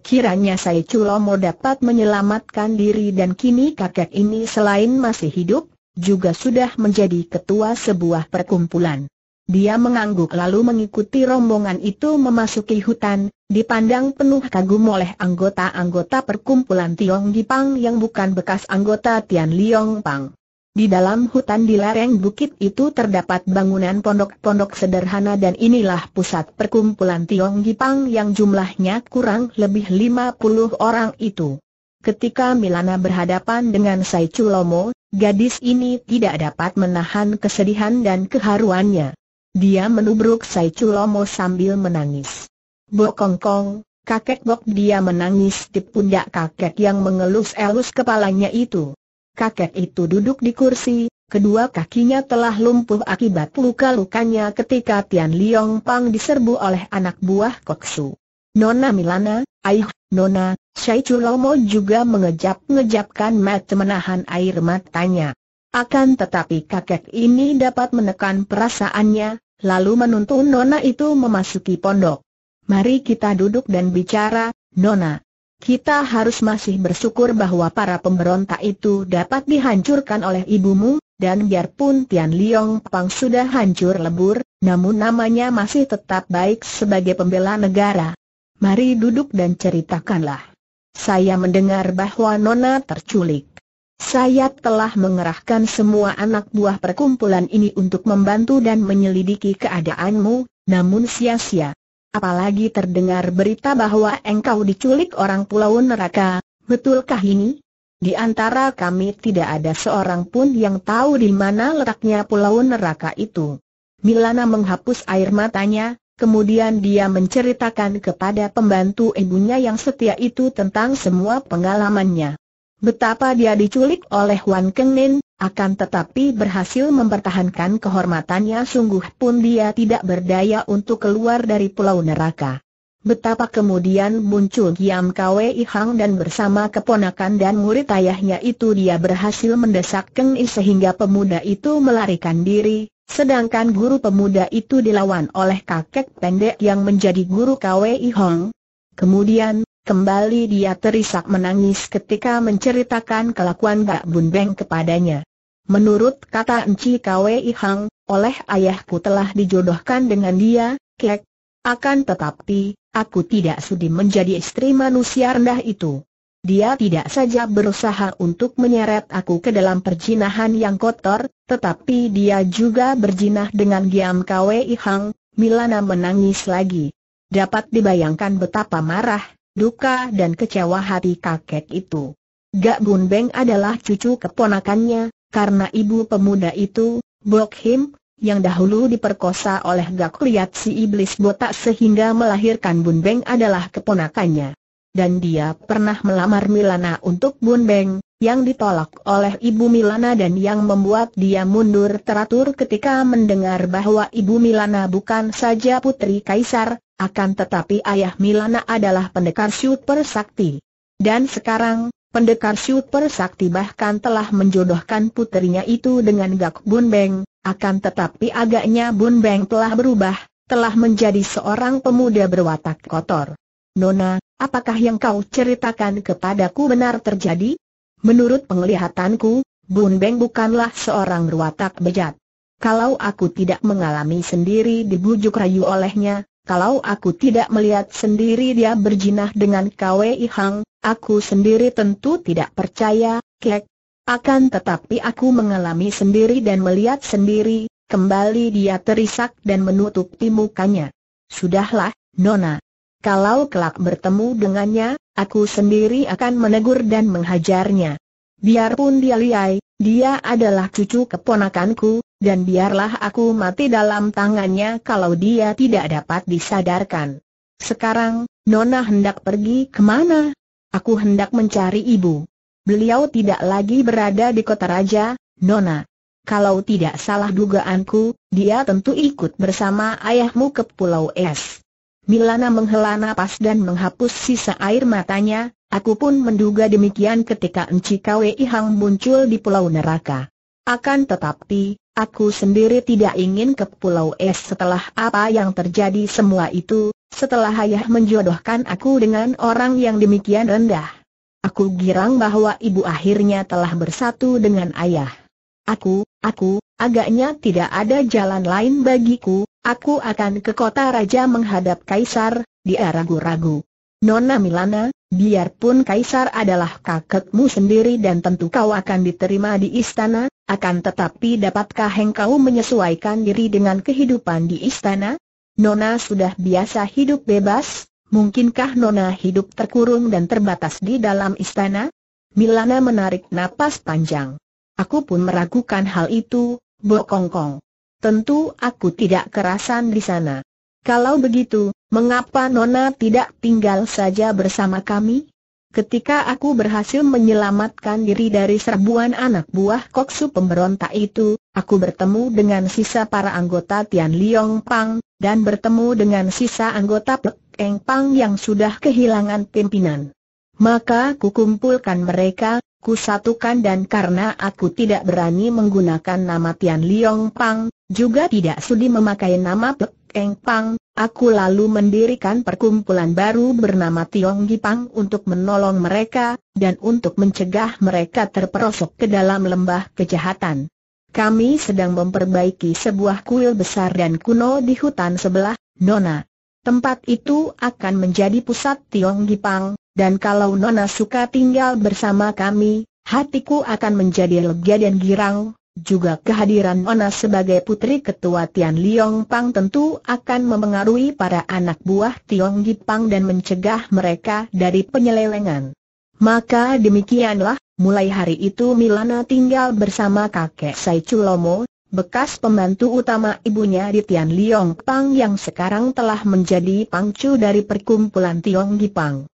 Speaker 1: Kiranya saya Culomo dapat menyelamatkan diri dan kini kakek ini selain masih hidup, juga sudah menjadi ketua sebuah perkumpulan. Dia mengangguk lalu mengikuti rombongan itu memasuki hutan, dipandang penuh kagum oleh anggota-anggota perkumpulan Tiong Gipang yang bukan bekas anggota Tian Liong Pang. Di dalam hutan di lereng bukit itu terdapat bangunan pondok-pondok sederhana dan inilah pusat perkumpulan Tiong Gipang yang jumlahnya kurang lebih 50 orang itu. Ketika Milana berhadapan dengan Sai Chulomo, gadis ini tidak dapat menahan kesedihan dan keharuannya. Dia menubruk Sai Chulomo sambil menangis. Bokongkong, kakek Bok dia menangis di pundak kakek yang mengelus-elus kepalanya itu kakek itu duduk di kursi, kedua kakinya telah lumpuh akibat luka-lukanya ketika Tian Liong Pang diserbu oleh anak buah Koksu. Nona Milana, aih, Nona, Syai Chulomo juga mengejap-ngejapkan mata menahan air matanya. Akan tetapi kakek ini dapat menekan perasaannya, lalu menuntun Nona itu memasuki pondok. Mari kita duduk dan bicara, Nona, kita harus masih bersyukur bahwa para pemberontak itu dapat dihancurkan oleh ibumu, dan biarpun Tian Liong Pang sudah hancur lebur, namun namanya masih tetap baik sebagai pembela negara. Mari duduk dan ceritakanlah. Saya mendengar bahwa Nona terculik. Saya telah mengerahkan semua anak buah perkumpulan ini untuk membantu dan menyelidiki keadaanmu, namun sia-sia. Apalagi terdengar berita bahwa engkau diculik orang pulau neraka, betulkah ini? Di antara kami tidak ada seorang pun yang tahu di mana letaknya pulau neraka itu. Milana menghapus air matanya, kemudian dia menceritakan kepada pembantu ibunya yang setia itu tentang semua pengalamannya. Betapa dia diculik oleh Wan Kengnin, akan tetapi berhasil mempertahankan kehormatannya sungguh pun dia tidak berdaya untuk keluar dari pulau neraka. Betapa kemudian muncul Kiam Kwei Hang dan bersama keponakan dan murid ayahnya itu dia berhasil mendesak Keng I sehingga pemuda itu melarikan diri, sedangkan guru pemuda itu dilawan oleh kakek pendek yang menjadi guru Kwei Hong. Kemudian, Kembali dia terisak menangis ketika menceritakan kelakuan Bak Bun Beng kepadanya. Menurut kata Enci Kwei Hang, oleh ayahku telah dijodohkan dengan dia, kek. Akan tetapi, aku tidak sudi menjadi istri manusia rendah itu. Dia tidak saja berusaha untuk menyeret aku ke dalam perjinahan yang kotor, tetapi dia juga berjinah dengan Giam Kwei Hang, Milana menangis lagi. Dapat dibayangkan betapa marah duka dan kecewa hati kakek itu. Gak Bun Beng adalah cucu keponakannya, karena ibu pemuda itu, Bok Him, yang dahulu diperkosa oleh Gak Liat si iblis botak sehingga melahirkan Bun Beng adalah keponakannya dan dia pernah melamar Milana untuk Bun Beng, yang ditolak oleh Ibu Milana dan yang membuat dia mundur teratur ketika mendengar bahwa Ibu Milana bukan saja putri kaisar, akan tetapi ayah Milana adalah pendekar super sakti. Dan sekarang, pendekar super sakti bahkan telah menjodohkan putrinya itu dengan Gak Bun Beng, akan tetapi agaknya Bun Beng telah berubah, telah menjadi seorang pemuda berwatak kotor. Nona, Apakah yang kau ceritakan kepadaku benar terjadi? Menurut penglihatanku, Bun Beng bukanlah seorang ruatak bejat. Kalau aku tidak mengalami sendiri dibujuk rayu olehnya, kalau aku tidak melihat sendiri dia berjinah dengan Kwei Hang, aku sendiri tentu tidak percaya, kek. Akan tetapi aku mengalami sendiri dan melihat sendiri, kembali dia terisak dan menutupi mukanya. Sudahlah, Nona. Kalau kelak bertemu dengannya, aku sendiri akan menegur dan menghajarnya. Biarpun dia liai, dia adalah cucu keponakanku, dan biarlah aku mati dalam tangannya kalau dia tidak dapat disadarkan. Sekarang, Nona hendak pergi kemana? Aku hendak mencari ibu. Beliau tidak lagi berada di kota raja, Nona. Kalau tidak salah dugaanku, dia tentu ikut bersama ayahmu ke Pulau Es. Milana menghela nafas dan menghapus sisa air matanya, aku pun menduga demikian ketika Enci Kwei Hang muncul di Pulau Neraka. Akan tetapi, aku sendiri tidak ingin ke Pulau Es setelah apa yang terjadi semua itu, setelah ayah menjodohkan aku dengan orang yang demikian rendah. Aku girang bahwa ibu akhirnya telah bersatu dengan ayah. Aku, aku, agaknya tidak ada jalan lain bagiku, Aku akan ke kota raja menghadap kaisar, dia ragu-ragu. Nona Milana, biarpun kaisar adalah kakekmu sendiri dan tentu kau akan diterima di istana, akan tetapi dapatkah engkau menyesuaikan diri dengan kehidupan di istana? Nona sudah biasa hidup bebas, mungkinkah Nona hidup terkurung dan terbatas di dalam istana? Milana menarik napas panjang. Aku pun meragukan hal itu, bokongkong tentu aku tidak kerasan di sana. Kalau begitu, mengapa Nona tidak tinggal saja bersama kami? Ketika aku berhasil menyelamatkan diri dari serbuan anak buah koksu pemberontak itu, aku bertemu dengan sisa para anggota Tian Liong Pang, dan bertemu dengan sisa anggota Pek Pang yang sudah kehilangan pimpinan. Maka ku kumpulkan mereka, kusatukan dan karena aku tidak berani menggunakan nama Tian Liong Pang, juga tidak sudi memakai nama Pek Pang, aku lalu mendirikan perkumpulan baru bernama Tiong Gipang untuk menolong mereka, dan untuk mencegah mereka terperosok ke dalam lembah kejahatan. Kami sedang memperbaiki sebuah kuil besar dan kuno di hutan sebelah, Nona. Tempat itu akan menjadi pusat Tiong Gipang, dan kalau Nona suka tinggal bersama kami, hatiku akan menjadi lega dan girang, juga kehadiran Ona sebagai putri ketua Tian Liong Pang tentu akan memengaruhi para anak buah Tiong Gipang dan mencegah mereka dari penyelewengan. Maka demikianlah, mulai hari itu Milana tinggal bersama kakek Sai Chulomo, bekas pembantu utama ibunya di Tian Liong Pang yang sekarang telah menjadi pangcu dari perkumpulan Tiong Gipang.